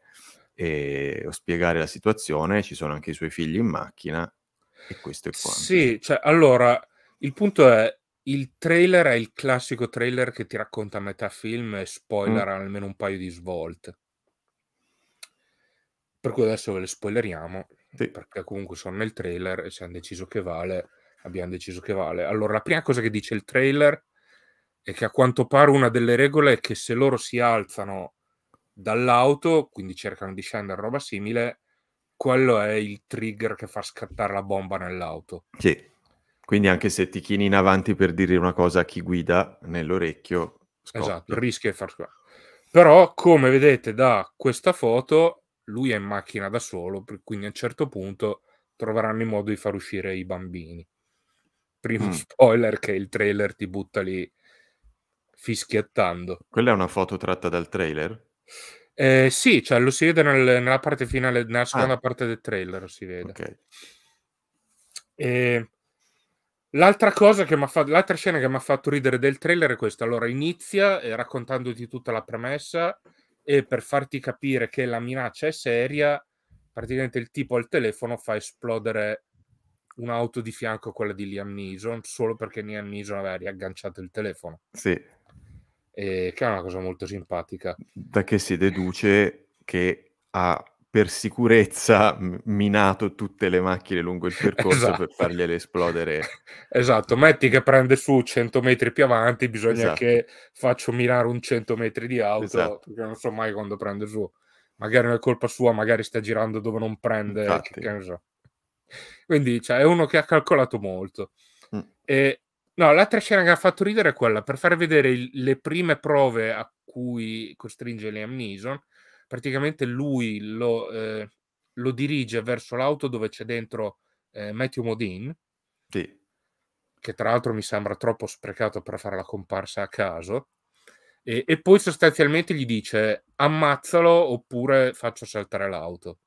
e, o spiegare la situazione, ci sono anche i suoi figli in macchina e questo è quanto. Sì, cioè, allora il punto è il trailer è il classico trailer che ti racconta a metà film e mm. spoiler mm. almeno un paio di svolte. Per cui adesso ve le spoileriamo, sì. perché comunque sono nel trailer e se hanno deciso che vale, abbiamo deciso che vale. Allora, la prima cosa che dice il trailer è che a quanto pare una delle regole è che se loro si alzano dall'auto, quindi cercano di scendere roba simile, quello è il trigger che fa scattare la bomba nell'auto. Sì. Quindi anche se ti chini in avanti per dire una cosa a chi guida nell'orecchio, scoppia. Esatto, rischia di far qua. Però, come vedete da questa foto, lui è in macchina da solo, quindi a un certo punto troveranno il modo di far uscire i bambini. Primo mm. spoiler che il trailer ti butta lì fischiettando. Quella è una foto tratta dal trailer? Eh, sì, cioè lo si vede nel, nella parte finale, nella ah. seconda ah. parte del trailer si vede. Okay. E, L'altra cosa che mi ha fatto, l'altra scena che mi ha fatto ridere del trailer è questa. Allora, inizia eh, raccontandoti tutta la premessa e per farti capire che la minaccia è seria, praticamente il tipo al telefono fa esplodere un'auto di fianco a quella di Liam Neeson solo perché Liam Neeson aveva riagganciato il telefono. Sì. E, che è una cosa molto simpatica. Da che si deduce che ha per sicurezza minato tutte le macchine lungo il percorso esatto. per fargliele esplodere. Esatto, metti che prende su 100 metri più avanti, bisogna esatto. che faccio minare un 100 metri di auto, esatto. perché non so mai quando prende su. Magari non è colpa sua, magari sta girando dove non prende. Che, che so. Quindi cioè, è uno che ha calcolato molto. Mm. E, no, l'altra scena che ha fatto ridere è quella, per far vedere il, le prime prove a cui costringe Liam Neeson, praticamente lui lo, eh, lo dirige verso l'auto dove c'è dentro eh, Matthew Modin. sì. che tra l'altro mi sembra troppo sprecato per fare la comparsa a caso, e, e poi sostanzialmente gli dice ammazzalo oppure faccio saltare l'auto.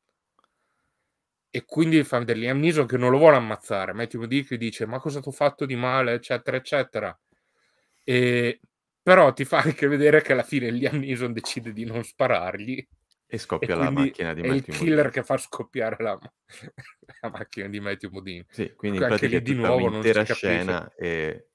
E quindi fa degli Amnison che non lo vuole ammazzare. Matthew Modin gli dice ma cosa ti ho fatto di male, eccetera, eccetera. E però ti fa anche vedere che alla fine Liam Neeson decide di non sparargli e scoppia e la macchina di Matthew È il killer Modine. che fa scoppiare la, la, macchina di Matthew Modine. Sì, ecco, quindi in anche lì di nuovo non si scena e...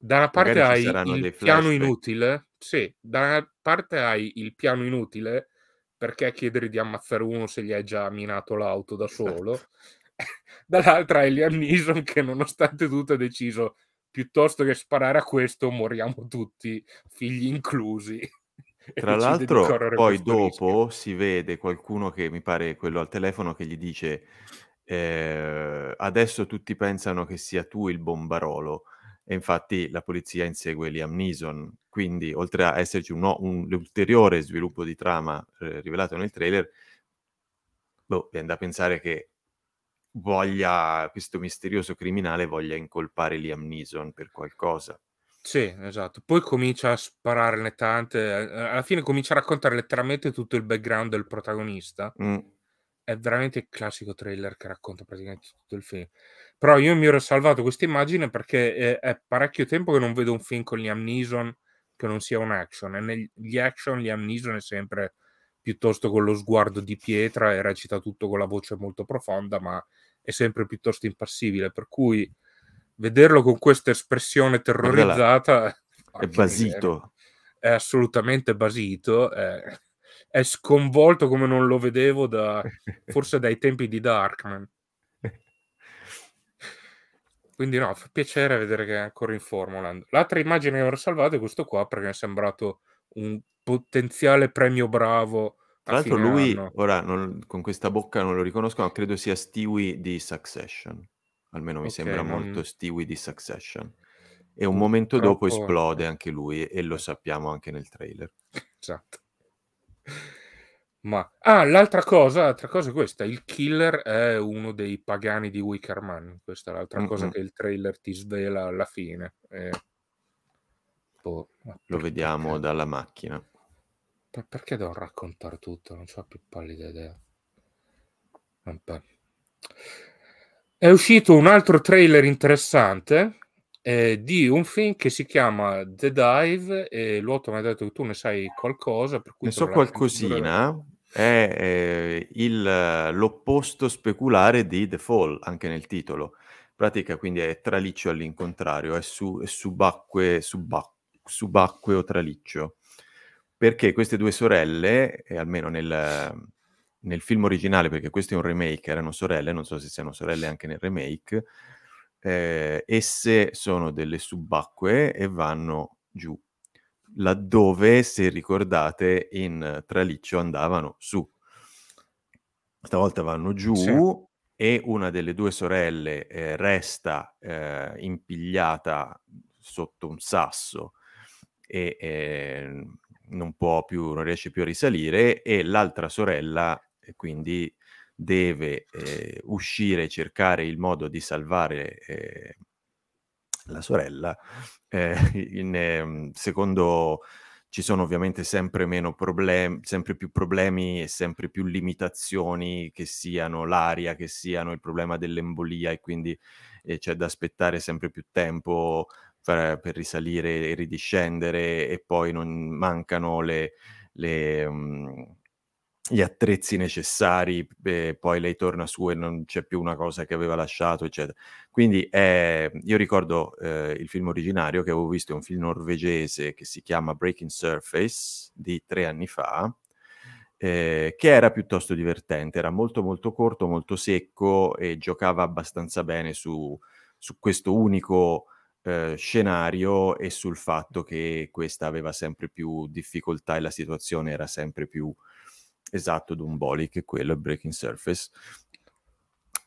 Da una parte hai il piano inutile, sì, da una parte hai il piano inutile perché chiedere di ammazzare uno se gli hai già minato l'auto da solo, esatto. dall'altra hai Liam Neeson che nonostante tutto ha deciso piuttosto che sparare a questo moriamo tutti, figli inclusi. Tra l'altro, poi dopo rischio. si vede qualcuno che mi pare quello al telefono che gli dice: eh, Adesso tutti pensano che sia tu il bombarolo. E infatti la polizia insegue Liam Neeson. Quindi, oltre a esserci un, un, ulteriore sviluppo di trama eh, rivelato nel trailer, boh, viene da pensare che voglia, questo misterioso criminale voglia incolpare Liam Neeson per qualcosa. Sì, esatto. Poi comincia a spararne tante. Eh, alla fine comincia a raccontare letteralmente tutto il background del protagonista. Mm. È veramente il classico trailer che racconta praticamente tutto il film. Però io mi ero salvato questa immagine perché è, eh, è, parecchio tempo che non vedo un film con Liam Neeson che non sia un action. E negli action Liam Neeson è sempre piuttosto con lo sguardo di pietra e recita tutto con la voce molto profonda, ma è sempre piuttosto impassibile, per cui vederlo con questa espressione terrorizzata... È basito. È, è assolutamente basito, è, è sconvolto come non lo vedevo da, forse dai tempi di Darkman. Quindi no, fa piacere vedere che è ancora in Formuland. L'altra immagine che avrò salvato è questo qua perché mi è sembrato un potenziale premio bravo tra l'altro lui, anno. ora non, con questa bocca non lo riconosco, ma credo sia Stewie di Succession. Almeno mi okay, sembra non... molto Stewie di Succession. E un momento Purtroppo... dopo esplode anche lui e lo eh. sappiamo anche nel trailer. Esatto. Ma ah, l'altra cosa, l'altra cosa è questa: il killer è uno dei pagani di Wickerman. Questa è l'altra mm-hmm. cosa che il trailer ti svela alla fine. Eh... Boh, lo vediamo dalla macchina. Per- perché devo raccontare tutto? Non ho più pallida idea. Vabbè. È uscito un altro trailer interessante eh, di un film che si chiama The Dive e Luotto mi ha detto che tu ne sai qualcosa. Per cui ne so qualcosina. È eh, il, eh, l'opposto speculare di The Fall, anche nel titolo. In pratica quindi è traliccio all'incontrario, è, su, è subacque, subacque, subacqueo traliccio perché queste due sorelle, e almeno nel, nel, film originale, perché questo è un remake, erano sorelle, non so se siano sorelle anche nel remake, eh, esse sono delle subacquee e vanno giù, laddove, se ricordate, in Traliccio andavano su. Stavolta vanno giù sì. e una delle due sorelle eh, resta eh, impigliata sotto un sasso e ehm, non può più, non riesce più a risalire e l'altra sorella quindi deve eh, uscire e cercare il modo di salvare eh, la sorella. Eh, in, ehm, secondo ci sono ovviamente sempre meno problemi, sempre più problemi e sempre più limitazioni che siano l'aria, che siano il problema dell'embolia e quindi eh, c'è da aspettare sempre più tempo per, per risalire e ridiscendere e poi non mancano le, le, um, gli attrezzi necessari, poi lei torna su e non c'è più una cosa che aveva lasciato, eccetera. Quindi eh, io ricordo eh, il film originario che avevo visto, è un film norvegese che si chiama Breaking Surface di tre anni fa, eh, che era piuttosto divertente, era molto molto corto, molto secco e giocava abbastanza bene su, su questo unico eh, scenario e sul fatto che questa aveva sempre più difficoltà e la situazione era sempre più esatto dumbolic, quello Breaking Surface.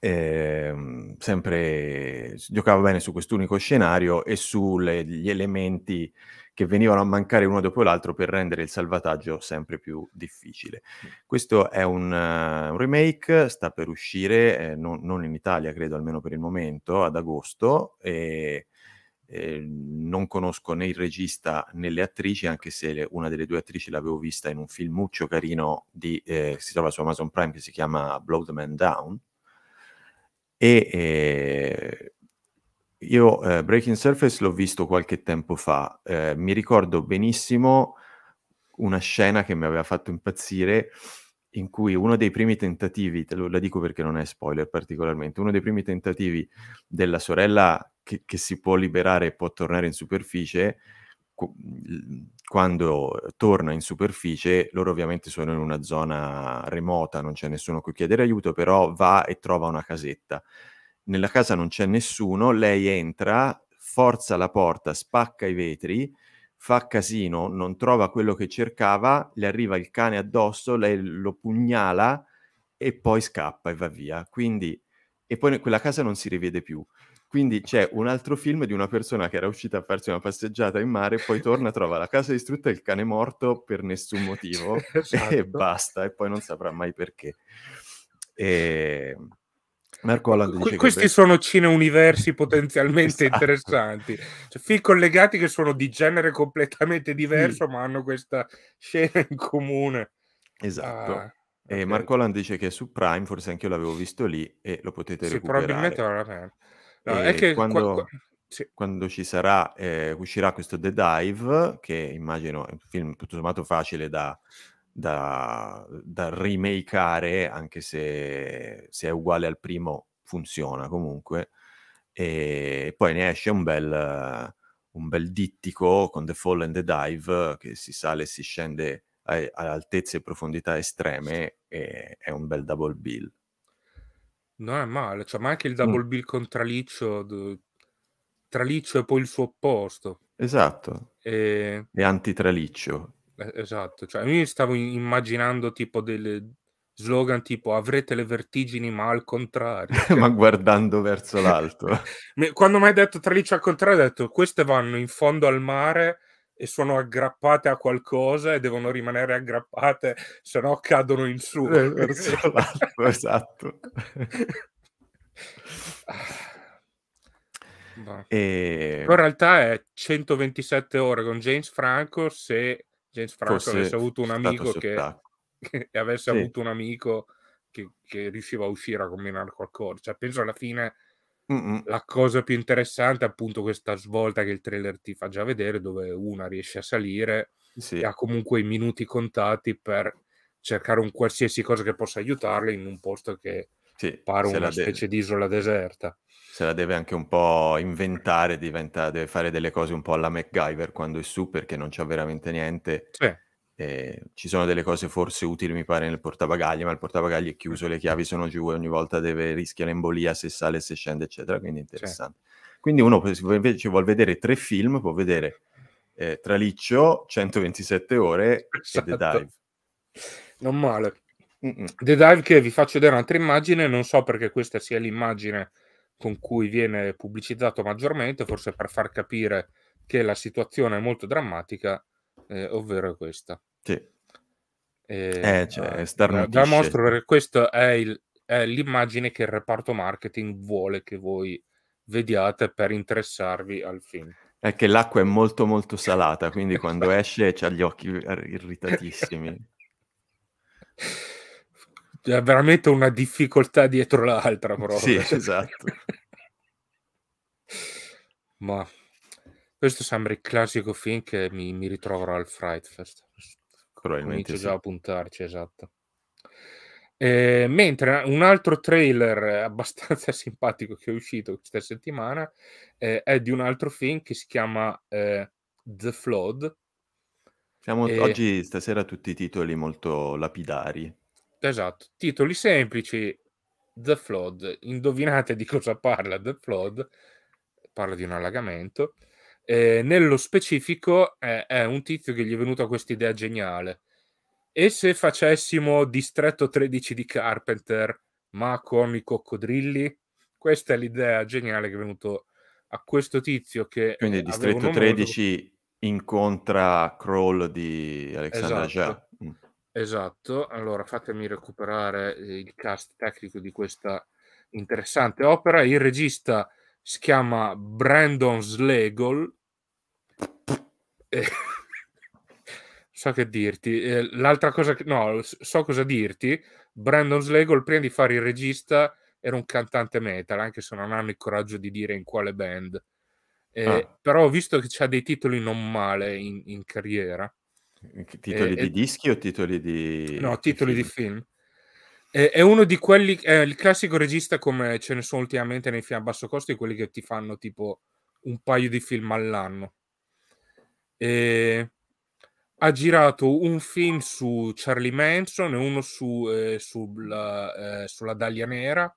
Eh, sempre giocava bene su quest'unico scenario e sugli elementi che venivano a mancare uno dopo l'altro per rendere il salvataggio sempre più difficile. Questo è un, uh, un remake, sta per uscire, eh, non, non, in Italia credo almeno per il momento, ad agosto, e Ehm, non conosco né il regista né le attrici, anche se le, una delle due attrici l'avevo vista in un filmuccio carino di, eh, si trova su Amazon Prime che si chiama Blow the Man Down. E eh, io eh, Breaking Surface l'ho visto qualche tempo fa, eh, mi ricordo benissimo una scena che mi aveva fatto impazzire in cui uno dei primi tentativi, te lo la dico perché non è spoiler particolarmente, uno dei primi tentativi della sorella che, che si può liberare e può tornare in superficie, quando torna in superficie, loro ovviamente sono in una zona remota, non c'è nessuno a cui chiedere aiuto, però va e trova una casetta. Nella casa non c'è nessuno, lei entra, forza la porta, spacca i vetri, fa casino, non trova quello che cercava, le arriva il cane addosso, lei lo pugnala e poi scappa e va via. Quindi, e poi quella casa non si rivede più. Quindi c'è un altro film di una persona che era uscita a farsi una passeggiata in mare, poi torna, trova la casa distrutta e il cane morto per nessun motivo esatto. e basta, e poi non saprà mai perché. E ehm, Holland dice questi che sono cineuniversi potenzialmente esatto. interessanti, cioè, film collegati che sono di genere completamente diverso, sì. ma hanno questa scena in comune. Esatto. Ah, e okay. Marco Holland dice che è su Prime, forse anche io l'avevo visto lì e lo potete sì, recuperare. Probabilmente veramente. No, è che quando, qua... sì. quando ci sarà, eh, uscirà questo The Dive, che immagino è un film tutto sommato facile da, da, da remakeare, anche se, se, è uguale al primo, funziona comunque. E poi ne esce un bel, un bel dittico con The Fall and the Dive che si sale e si scende a, a altezze e profondità estreme e è un bel double bill. Non è male, cioè, ma anche il mm. double mm. bill con Traliccio, d- Traliccio è poi il suo opposto. Esatto. E, e anti-Traliccio. Eh, esatto, cioè io stavo immaginando tipo delle slogan tipo avrete le vertigini ma al contrario. Cioè ma guardando verso l'alto. Quando mi hai detto traliccio al contrario ho detto queste vanno in fondo al mare e sono aggrappate a qualcosa e devono rimanere aggrappate, se no cadono in su. Eh, verso l'alto, esatto. No. Boh. E... Ehm in realtà è 127 ore con James Franco se James Franco Forse avesse avuto un amico che, che, avesse sì. avuto un amico che, che, riusciva a uscire a combinare qualcosa. Cioè, penso alla fine Mm-mm. la cosa più interessante è appunto questa svolta che il trailer ti fa già vedere, dove una riesce a salire sì. e ha comunque i minuti contati per cercare un qualsiasi cosa che possa aiutarla in un posto che sì, pare una specie di isola deserta. Se la deve anche un po' inventare, diventa, deve fare delle cose un po' alla MacGyver quando è su perché non c'è veramente niente. Sì. Eh, ci sono delle cose forse utili, mi pare, nel portabagagli, ma il portabagagli è chiuso, le chiavi sono giù e ogni volta deve rischia l'embolia se sale, se scende, eccetera. Quindi interessante. Sì. Quindi uno invece vuol vedere tre film, può vedere eh, Traliccio, 127 ore esatto. e The esatto. Dive. Non male. The Dive che vi faccio vedere un'altra immagine, non so perché questa sia l'immagine con cui viene pubblicizzato maggiormente, forse per far capire che la situazione è molto drammatica, eh, ovvero questa. Sì. E, eh, eh, cioè, eh, da mostro che questa è, il, è l'immagine che il reparto marketing vuole che voi vediate per interessarvi al film. È che l'acqua è molto molto salata, quindi quando esce ha gli occhi irritatissimi. Cioè, è veramente una difficoltà dietro l'altra proprio. Sì, esatto. Ma questo sembra il classico film che mi, mi ritroverò al Fright Fest. Probabilmente Comincio sì. già a puntarci, esatto. Eh, mentre un altro trailer abbastanza simpatico che è uscito questa settimana eh, è di un altro film che si chiama eh, The Flood. Siamo e... oggi, stasera, tutti i titoli molto lapidari. Esatto, titoli semplici, The Flood. Indovinate di cosa parla The Flood? Parla di un allagamento. Eh, nello specifico eh, è un tizio che gli è venuto questa idea geniale. E se facessimo Distretto 13 di Carpenter, ma con i coccodrilli? Questa è l'idea geniale che è venuto a questo tizio che... Quindi Distretto 13 incontra Crawl di Alexandra esatto. Già. Esatto, allora fatemi recuperare eh, il cast tecnico di questa interessante opera. Il regista si chiama Brandon Slagle. Eh, so che dirti. Eh, l'altra cosa che... No, so cosa dirti. Brandon Slagle, prima di fare il regista, era un cantante metal, anche se non hanno il coraggio di dire in quale band. Eh, ah. Però ho visto che ha dei titoli non male in, in carriera. Mhmm, titoli e, di dischi o titoli di... No, titoli di film. Di film. È, è, uno di quelli, è il classico regista come ce ne sono ultimamente nei film a basso costo, di quelli che ti fanno tipo un paio di film all'anno. E ha girato un film su Charlie Manson e uno su, eh, sul, eh, sulla Daglia Nera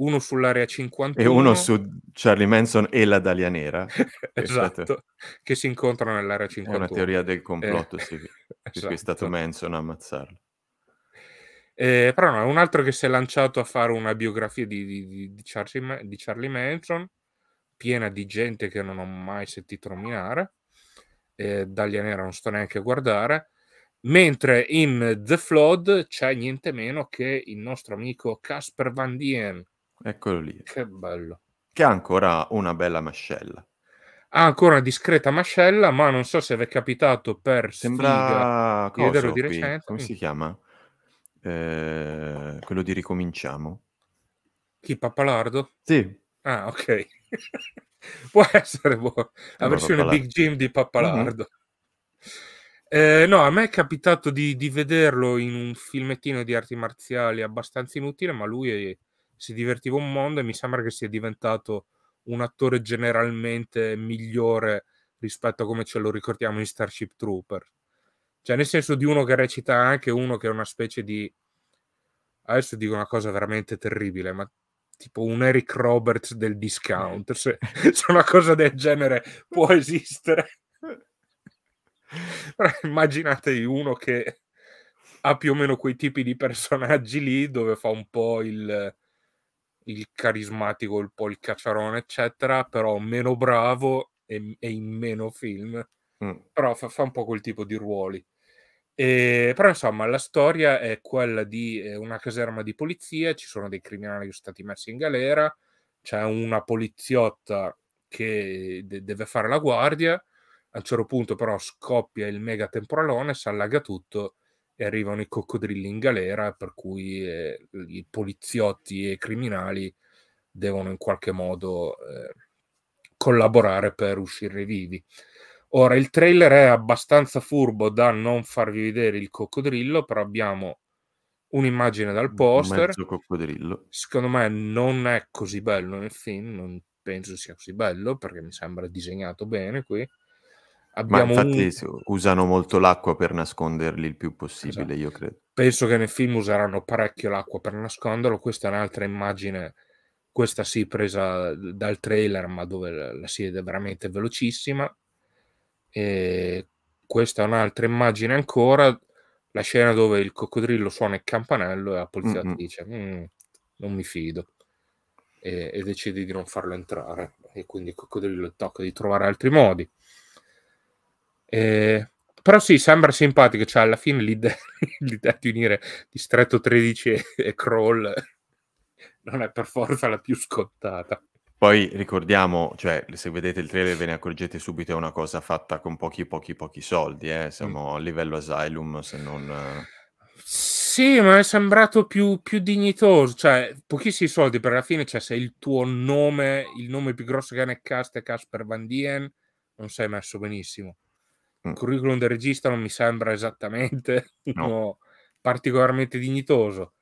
uno sull'area 51 e uno su Charlie Manson e la Dalia Nera esatto, stato... che si incontrano nell'area 51 è una teoria del eh, complotto eh, sì, esatto. è stato esatto. Manson a ammazzarlo eh, però no, un altro che si è lanciato a fare una biografia di, di, di, Charlie, di, Charlie, Manson piena di gente che non ho mai sentito nominare eh, Dalia Nera non sto neanche a guardare mentre in The Flood c'è niente meno che il nostro amico Casper Van Dien eccolo lì. Che bello. Che ha ancora una bella mascella. Ha ancora una discreta mascella, ma non so se vi è capitato per Sembra cosa di recente. Come mm. si chiama? Eh, quello di Ricominciamo. Chi, Pappalardo? Sì. Ah, ok. Può essere boh, la no, versione Pappalardo. Big Jim di Pappalardo. Mm-hmm. Eh, no, a me è capitato di, di, vederlo in un filmettino di arti marziali abbastanza inutile, ma lui è si divertiva un mondo e mi sembra che sia diventato un attore generalmente migliore rispetto a come ce lo ricordiamo in Starship Trooper. Cioè, nel senso di uno che recita anche uno che è una specie di. Adesso dico una cosa veramente terribile, ma tipo un Eric Roberts del discount. Eh. Se, se una cosa del genere può esistere. Però immaginatevi uno che ha più o meno quei tipi di personaggi lì dove fa un po' il il carismatico, il po' il cacciarone, eccetera, però meno bravo e, e in meno film. Mm. Però fa, fa, un po' quel tipo di ruoli. E, però insomma, la storia è quella di eh, una caserma di polizia, ci sono dei criminali che sono stati messi in galera, c'è una poliziotta che de- deve fare la guardia, a un certo punto però scoppia il mega temporalone, si allaga tutto e arrivano i coccodrilli in galera, per cui eh, i poliziotti e i criminali devono in qualche modo eh, collaborare per uscire vivi. Ora, il trailer è abbastanza furbo da non farvi vedere il coccodrillo, però abbiamo un'immagine dal poster. Mezzo coccodrillo. Secondo me non è così bello nel film, non penso sia così bello perché mi sembra disegnato bene qui. Abbiamo Ma infatti un... usano molto l'acqua per nasconderli il più possibile, esatto. io credo. Penso che nel film useranno parecchio l'acqua per nasconderlo. Questa è un'altra immagine, questa si sì presa dal trailer, ma dove la si vede veramente velocissima. E questa è un'altra immagine ancora, la scena dove il coccodrillo suona il campanello e la polizia mm-hmm. dice mm, non mi fido e, e decide di non farlo entrare. E quindi il coccodrillo tocca di trovare altri modi eh, però sì, sembra simpatico, cioè alla fine l'idea, l'idea di unire Distretto 13 e, e Crawl non è per forza la più scottata. Poi ricordiamo, cioè, se vedete il trailer ve ne accorgete subito, è una cosa fatta con pochi, pochi, pochi soldi. Eh? Mm. Siamo mm. a livello Asylum, se non... Sì, ma è sembrato più, più, dignitoso, cioè, pochissimi soldi, per alla fine, cioè, se il tuo nome, il nome più grosso che ha è Cast e Casper Van Dien, non sei messo benissimo. Il curriculum del regista non mi sembra esattamente no. particolarmente dignitoso,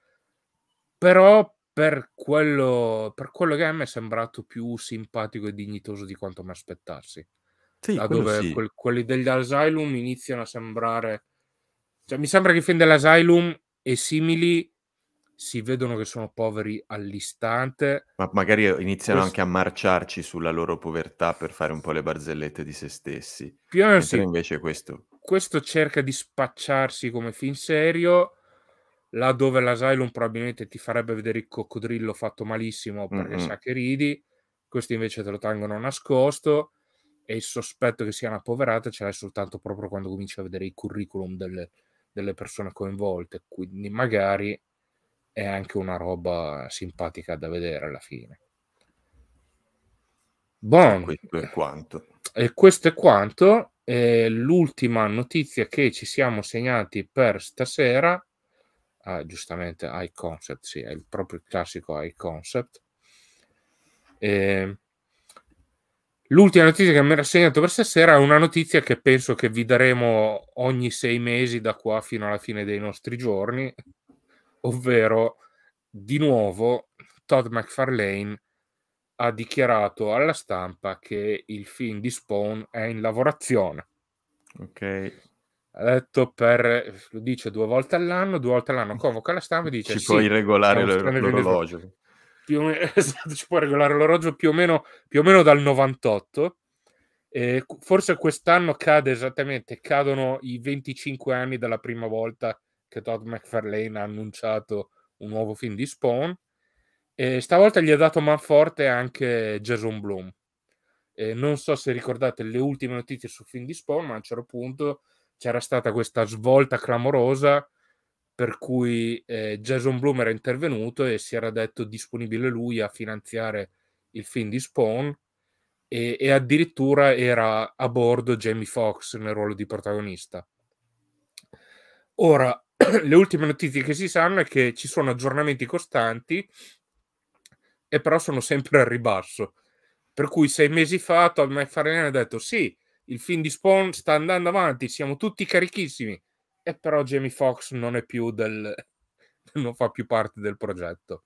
però per quello, per quello che è mi è sembrato più simpatico e dignitoso di quanto mi aspettassi. Sì, da dove sì. que- quelli degli Asylum iniziano a sembrare... Cioè, mi sembra che i film dell'Asylum e simili si vedono che sono poveri all'istante. Ma magari eh, iniziano Questo... anche a marciarci sulla loro povertà per fare un po' le barzellette di se stessi. Più o meno sì. invece questo. Questo cerca di spacciarsi come fin serio, là dove l'asylum probabilmente ti farebbe vedere il coccodrillo fatto malissimo perché mm-hmm. sa che ridi, questo invece te lo tengono nascosto e il sospetto che sia una poverata ce l'hai soltanto proprio quando cominci a vedere il curriculum delle, delle persone coinvolte, quindi magari è anche una roba simpatica da vedere alla fine. Bon. Questo è eh, quanto. E questo è quanto. E l'ultima notizia che ci siamo segnati per stasera, ah, giustamente High Concept, sì, è il proprio classico High Concept. E ehm, l'ultima notizia che mi era segnato per stasera è una notizia che penso che vi daremo ogni sei mesi da qua fino alla fine dei nostri giorni, ovvero di nuovo Todd McFarlane ha dichiarato alla stampa che il film di Spawn è in lavorazione. Ok. Ha detto per, lo dice due volte all'anno, due volte all'anno convoca la stampa e dice... Ci sì, puoi regolare l'orologio. Me- esatto, ci può regolare l'orologio più o meno, più o meno dal 98. E forse quest'anno cade esattamente, cadono i 25 anni dalla prima volta che Todd McFarlane ha annunciato un nuovo film di Spawn. E stavolta gli ha dato man forte anche Jason Bloom. E non so se ricordate le ultime notizie sul film di Spawn, ma a un certo punto c'era stata questa svolta clamorosa per cui eh, Jason Bloom era intervenuto e si era detto disponibile lui a finanziare il film di Spawn e, e addirittura era a bordo Jamie Foxx nel ruolo di protagonista. Ora, le ultime notizie che si sanno è che ci sono aggiornamenti costanti e però sono sempre al ribasso. Per cui sei mesi fa Todd McFarlane ha detto sì, il film di Spawn sta andando avanti, siamo tutti carichissimi, e però Jamie Foxx non è più del... non fa più parte del progetto.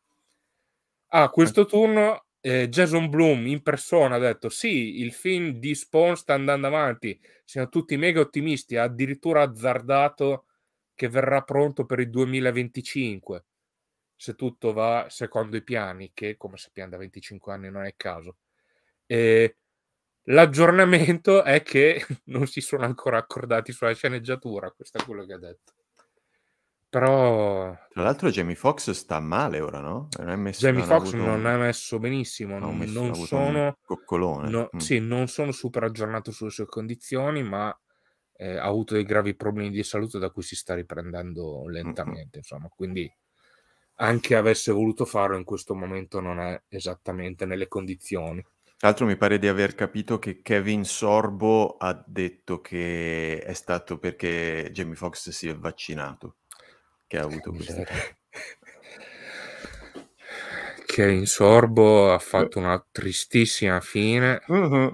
A ah, questo turno eh, Jason Bloom in persona ha detto sì, il film di Spawn sta andando avanti, siamo tutti mega ottimisti, ha addirittura azzardato che verrà pronto per il 2025, se tutto va secondo i piani, che come sappiamo da 25 anni non è il caso. E l'aggiornamento è che non si sono ancora accordati sulla sceneggiatura, questo è quello che ha detto. Però... Tra l'altro Jamie Foxx sta male ora, no? Non è messo, Jamie Foxx non ha messo benissimo, non, messo, non sono... Coccolone. No, mm. Sì, non sono super aggiornato sulle sue condizioni, ma eh, ha avuto dei gravi problemi di salute da cui si sta riprendendo lentamente. Insomma, quindi anche avesse voluto farlo in questo momento non è esattamente nelle condizioni. Tra l'altro mi pare di aver capito che Kevin Sorbo ha detto che è stato perché Jamie Foxx si è vaccinato che ha avuto questa... Kevin Sorbo ha fatto una tristissima fine. Uh-huh.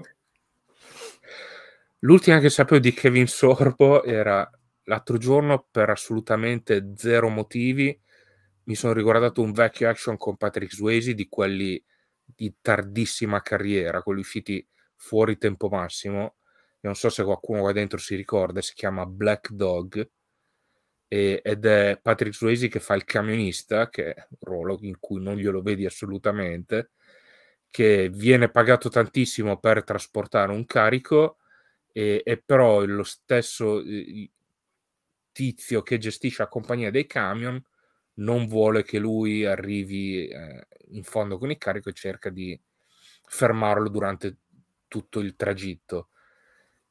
L'ultima che sapevo di Kevin Sorbo era l'altro giorno per assolutamente zero motivi. Mi sono riguardato un vecchio action con Patrick Swayze di quelli di tardissima carriera, quelli usciti fuori tempo massimo. non so se qualcuno qua dentro si ricorda, si chiama Black Dog e, ed è Patrick Swayze che fa il camionista, che è un ruolo in cui non glielo vedi assolutamente, che viene pagato tantissimo per trasportare un carico e, e però lo stesso tizio che gestisce la compagnia dei camion non vuole che lui arrivi eh, in fondo con il carico e cerca di fermarlo durante tutto il tragitto.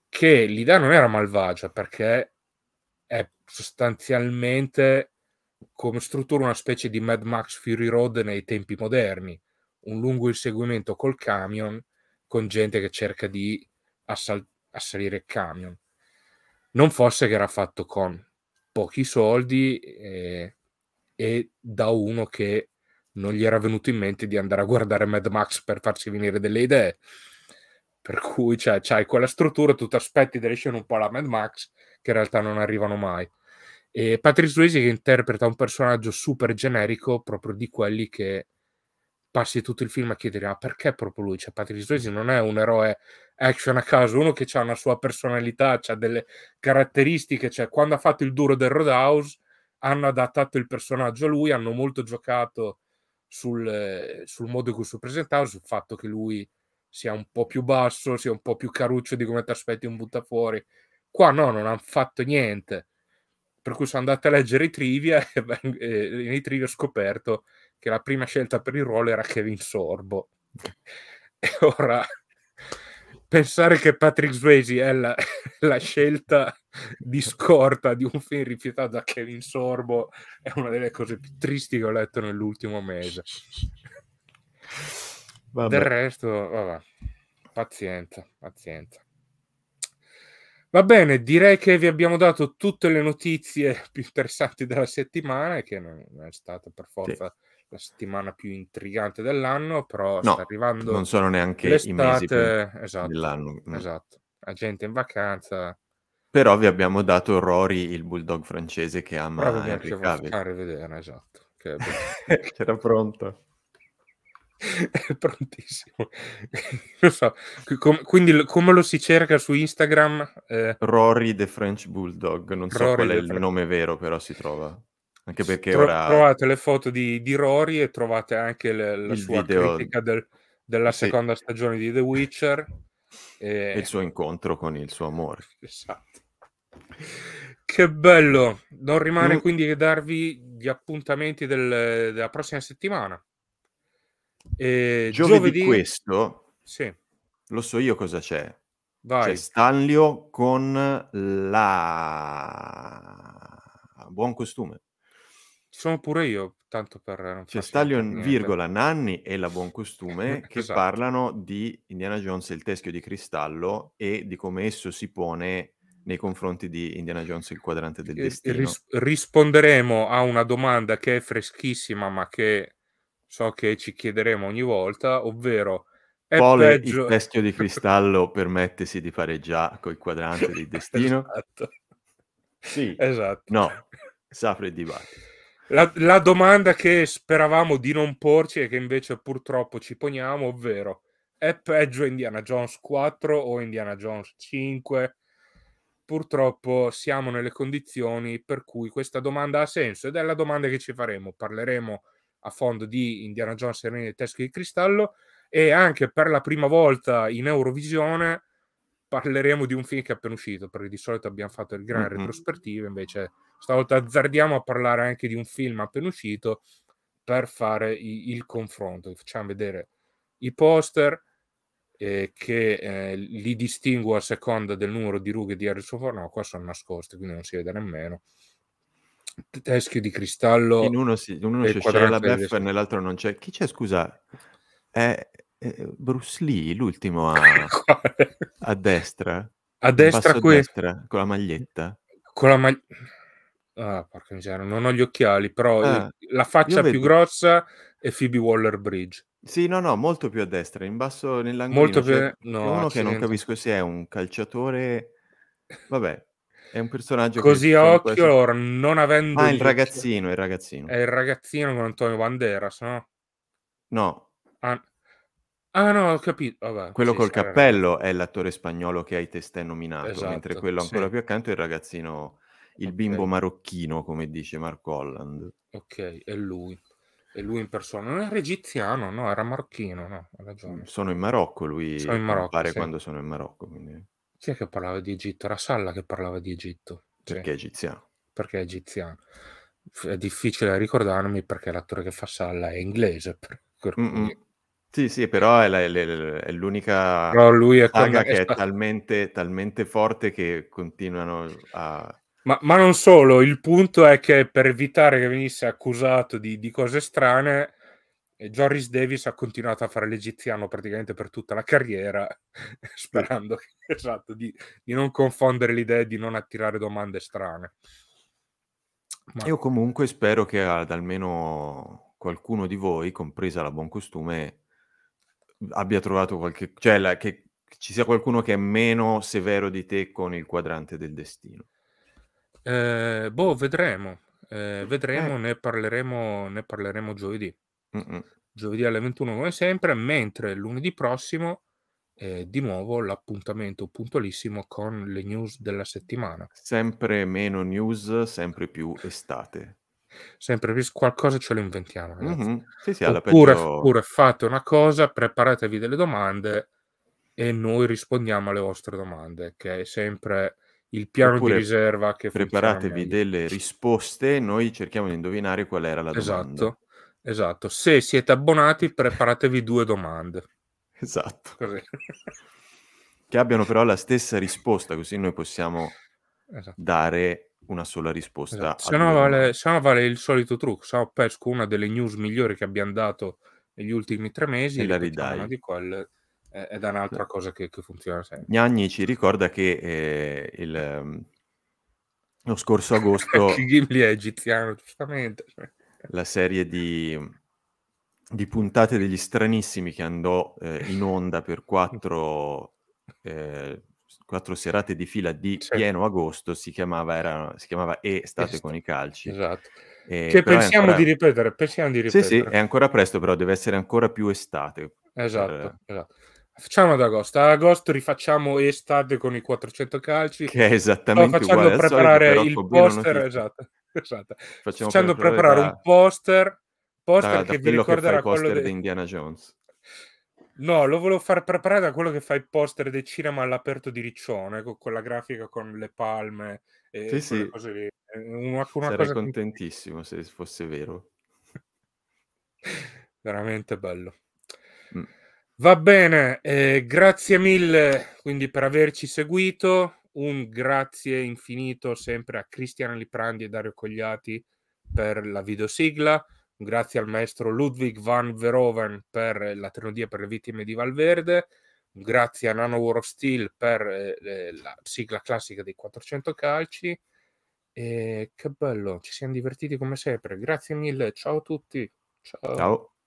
Che l'idea non era malvagia perché è sostanzialmente come struttura una specie di Mad Max Fury Road nei tempi moderni, un lungo inseguimento col camion con gente che cerca di assaltare a salire il camion. Non fosse che era fatto con pochi soldi e, eh, e da uno che non gli era venuto in mente di andare a guardare Mad Max per farsi venire delle idee. Per cui cioè, c'hai quella struttura, tu ti aspetti delle scene un po' alla Mad Max, che in realtà non arrivano mai. E Patrick Swayze che interpreta un personaggio super generico, proprio di quelli che passi tutto il film a chiedere ah, perché proprio lui, cioè Patrick Swayze non è un eroe action a caso, uno che ha una sua personalità, ha delle caratteristiche, cioè quando ha fatto il duro del Roadhouse hanno adattato il personaggio a lui, hanno molto giocato sul, sul modo in cui si presentava, sul fatto che lui sia un po' più basso, sia un po' più caruccio di come ti aspetti un buttafuori. Qua no, non hanno fatto niente. Per cui sono andato a leggere i trivia e, e nei trivia ho scoperto che la prima scelta per il ruolo era Kevin Sorbo. E ora pensare che Patrick Swayze è la, la, scelta di scorta di un film rifiutato da Kevin Sorbo è una delle cose più tristi che ho letto nell'ultimo mese. Vabbè. Del resto, vabbè, pazienza, pazienza. Va bene, direi che vi abbiamo dato tutte le notizie più interessanti della settimana e che non è stata per forza... Sì la settimana più intrigante dell'anno, però no, sta arrivando... non sono neanche l'estate. i mesi esatto, dell'anno. No. Esatto, la gente in vacanza... Però vi abbiamo dato Rory, il bulldog francese che ama Bravo, Henry Cavill. Bravo, vedere, esatto. Che Era pronto. È prontissimo. so. Com- quindi come lo si cerca su Instagram? Eh... Rory the French Bulldog, non so Rory qual è il French... nome vero, però si trova. Anche perché Tro- ora... Trovate le foto di, di Rory e trovate anche le, la il sua video... critica del, della sì. seconda stagione di The Witcher. E... e il suo incontro con il suo amore. Esatto. Che bello! Non rimane mm. quindi che darvi gli appuntamenti del, della prossima settimana. E giovedì, giovedì... questo sì. lo so io cosa c'è. Vai. C'è Stanlio con la buon costume sono pure io, tanto per... Non C'è cioè, Stallion, virgola, Nanni e la Buon Costume che esatto. parlano di Indiana Jones e il teschio di cristallo e di come esso si pone nei confronti di Indiana Jones il quadrante del destino. Ris- risponderemo a una domanda che è freschissima, ma che so che ci chiederemo ogni volta, ovvero è Pole, peggio... il teschio di cristallo permettesi di fare pareggiare col quadrante del destino? esatto. Sì. Esatto. No, si apre il la, la, domanda che speravamo di non porci e che invece purtroppo ci poniamo, ovvero è peggio Indiana Jones 4 o Indiana Jones 5? Purtroppo siamo nelle condizioni per cui questa domanda ha senso ed è la domanda che ci faremo. Parleremo a fondo di Indiana Jones e René Teschi di Cristallo e anche per la prima volta in Eurovisione parleremo di un film che è appena uscito, perché di solito abbiamo fatto il gran mm-hmm. retrospettivo, invece stavolta azzardiamo a parlare anche di un film appena uscito per fare i- il confronto. Facciamo vedere i poster eh, che eh, li distingo a seconda del numero di rughe di Harrison Ford. No, qua sono nascoste, quindi non si vede nemmeno. Teschio di cristallo. In uno, si, in uno c'è la Beff e nell'altro non c'è. Chi c'è, scusa? È, eh, eh, Bruce Lee, l'ultimo a, a destra. A destra, que... a destra, con la maglietta. Con la maglietta. Ah, porca miseria, non ho gli occhiali, però ah, la faccia più grossa è Phoebe Waller-Bridge. Sì, no, no, molto più a destra, in basso nell'angolo. Molto più... Cioè, no, uno che non capisco se è un calciatore... Vabbè, è un personaggio... Così a occhio, questo... allora, non avendo... Ah, il ragazzino, il ragazzino. È il ragazzino con Antonio Banderas, no? No. Ah, Ah no, ho capito. Oh, quello sì, col sarà. cappello è l'attore spagnolo che hai testé nominato, esatto, mentre quello ancora sì. più accanto è il ragazzino, il bimbo marocchino, come dice Marco Holland. Ok, è lui. È lui in persona. Non era egiziano, no, era marocchino, no, ha ragione. Sono in Marocco, lui in Marocco, pare sì. quando sono in Marocco. Quindi... Chi è che parlava di Egitto? Era Salla che parlava di Egitto. Perché è egiziano. Perché è egiziano. È difficile ricordarmi perché l'attore che fa Salla è inglese. Per... Mm-mm. Sì, sì, però è, la, è l'unica però lui è saga che è talmente, talmente forte che continuano a... Ma, ma, non solo, il punto è che per evitare che venisse accusato di, di cose strane, eh, Joris Davis ha continuato a fare l'egiziano praticamente per tutta la carriera, sperando che, esatto, di, di, non confondere l'idea e di non attirare domande strane. Ma... Io comunque spero che ad almeno qualcuno di voi, compresa la Buon Costume, abbia trovato qualche... cioè la, che ci sia qualcuno che è meno severo di te con il quadrante del destino. Eh, boh, vedremo. Eh, vedremo, eh. Ne, parleremo, ne parleremo giovedì. Mm-mm. Giovedì alle 21 come sempre, mentre lunedì prossimo eh, di nuovo l'appuntamento puntualissimo con le news della settimana. Sempre meno news, sempre più estate sempre qualcosa ce lo inventiamo. Mm-hmm. Sì, sì, oppure, peggio... oppure, fate una cosa, preparatevi delle domande e noi rispondiamo alle vostre domande, che è sempre il piano oppure di riserva che preparatevi delle risposte, noi cerchiamo di indovinare qual era la domanda. Esatto, esatto. Se siete abbonati, preparatevi due domande. Esatto. Così. Che abbiano però la stessa risposta, così noi possiamo esatto. dare una sola risposta. Esatto. Se, no vale, se, no vale, il solito trucco, se no pesco una delle news migliori che abbiamo dato negli ultimi tre mesi e, la ridai. Di quel, eh, è, è da un'altra cioè cosa che, che, funziona sempre. Gnagni ci ricorda che eh, il, ehm, lo scorso agosto... Ghibli è egiziano, giustamente. Cioè. la serie di, di, puntate degli stranissimi che andò eh, in onda per quattro... Eh, quattro serate di fila di sì. pieno agosto, si chiamava, era, si chiamava Estate Est. con i calci. Esatto. Eh, che pensiamo ancora... di ripetere, pensiamo di ripetere. Sì, sì, è ancora presto, però deve essere ancora più estate. Esatto, per... esatto. Facciamo ad agosto. Ad agosto rifacciamo estate con i 400 calci. Che è esattamente Stavo facendo uguale, preparare solito, il poster, esatto, esatto. Facciamo facendo preparare da... un poster, poster da, che da vi ricorderà che quello di Indiana Jones. No, lo volevo far preparare da quello che fa il poster del cinema all'aperto di Riccione, con quella grafica con le palme e sì, sì. cose lì. Una, una Sarei contentissimo che... se fosse vero. Veramente bello. Mm. Va bene, eh, grazie mille quindi per averci seguito. Un grazie infinito sempre a Cristian Liprandi e Dario Cogliati per la videosigla grazie al maestro Ludwig van Veroven per eh, la trilogia per le vittime di Valverde, grazie a Nano War of Steel per eh, la sigla classica dei 400 calci. E che bello, ci siamo divertiti come sempre. Grazie mille, ciao a tutti. Ciao. ciao.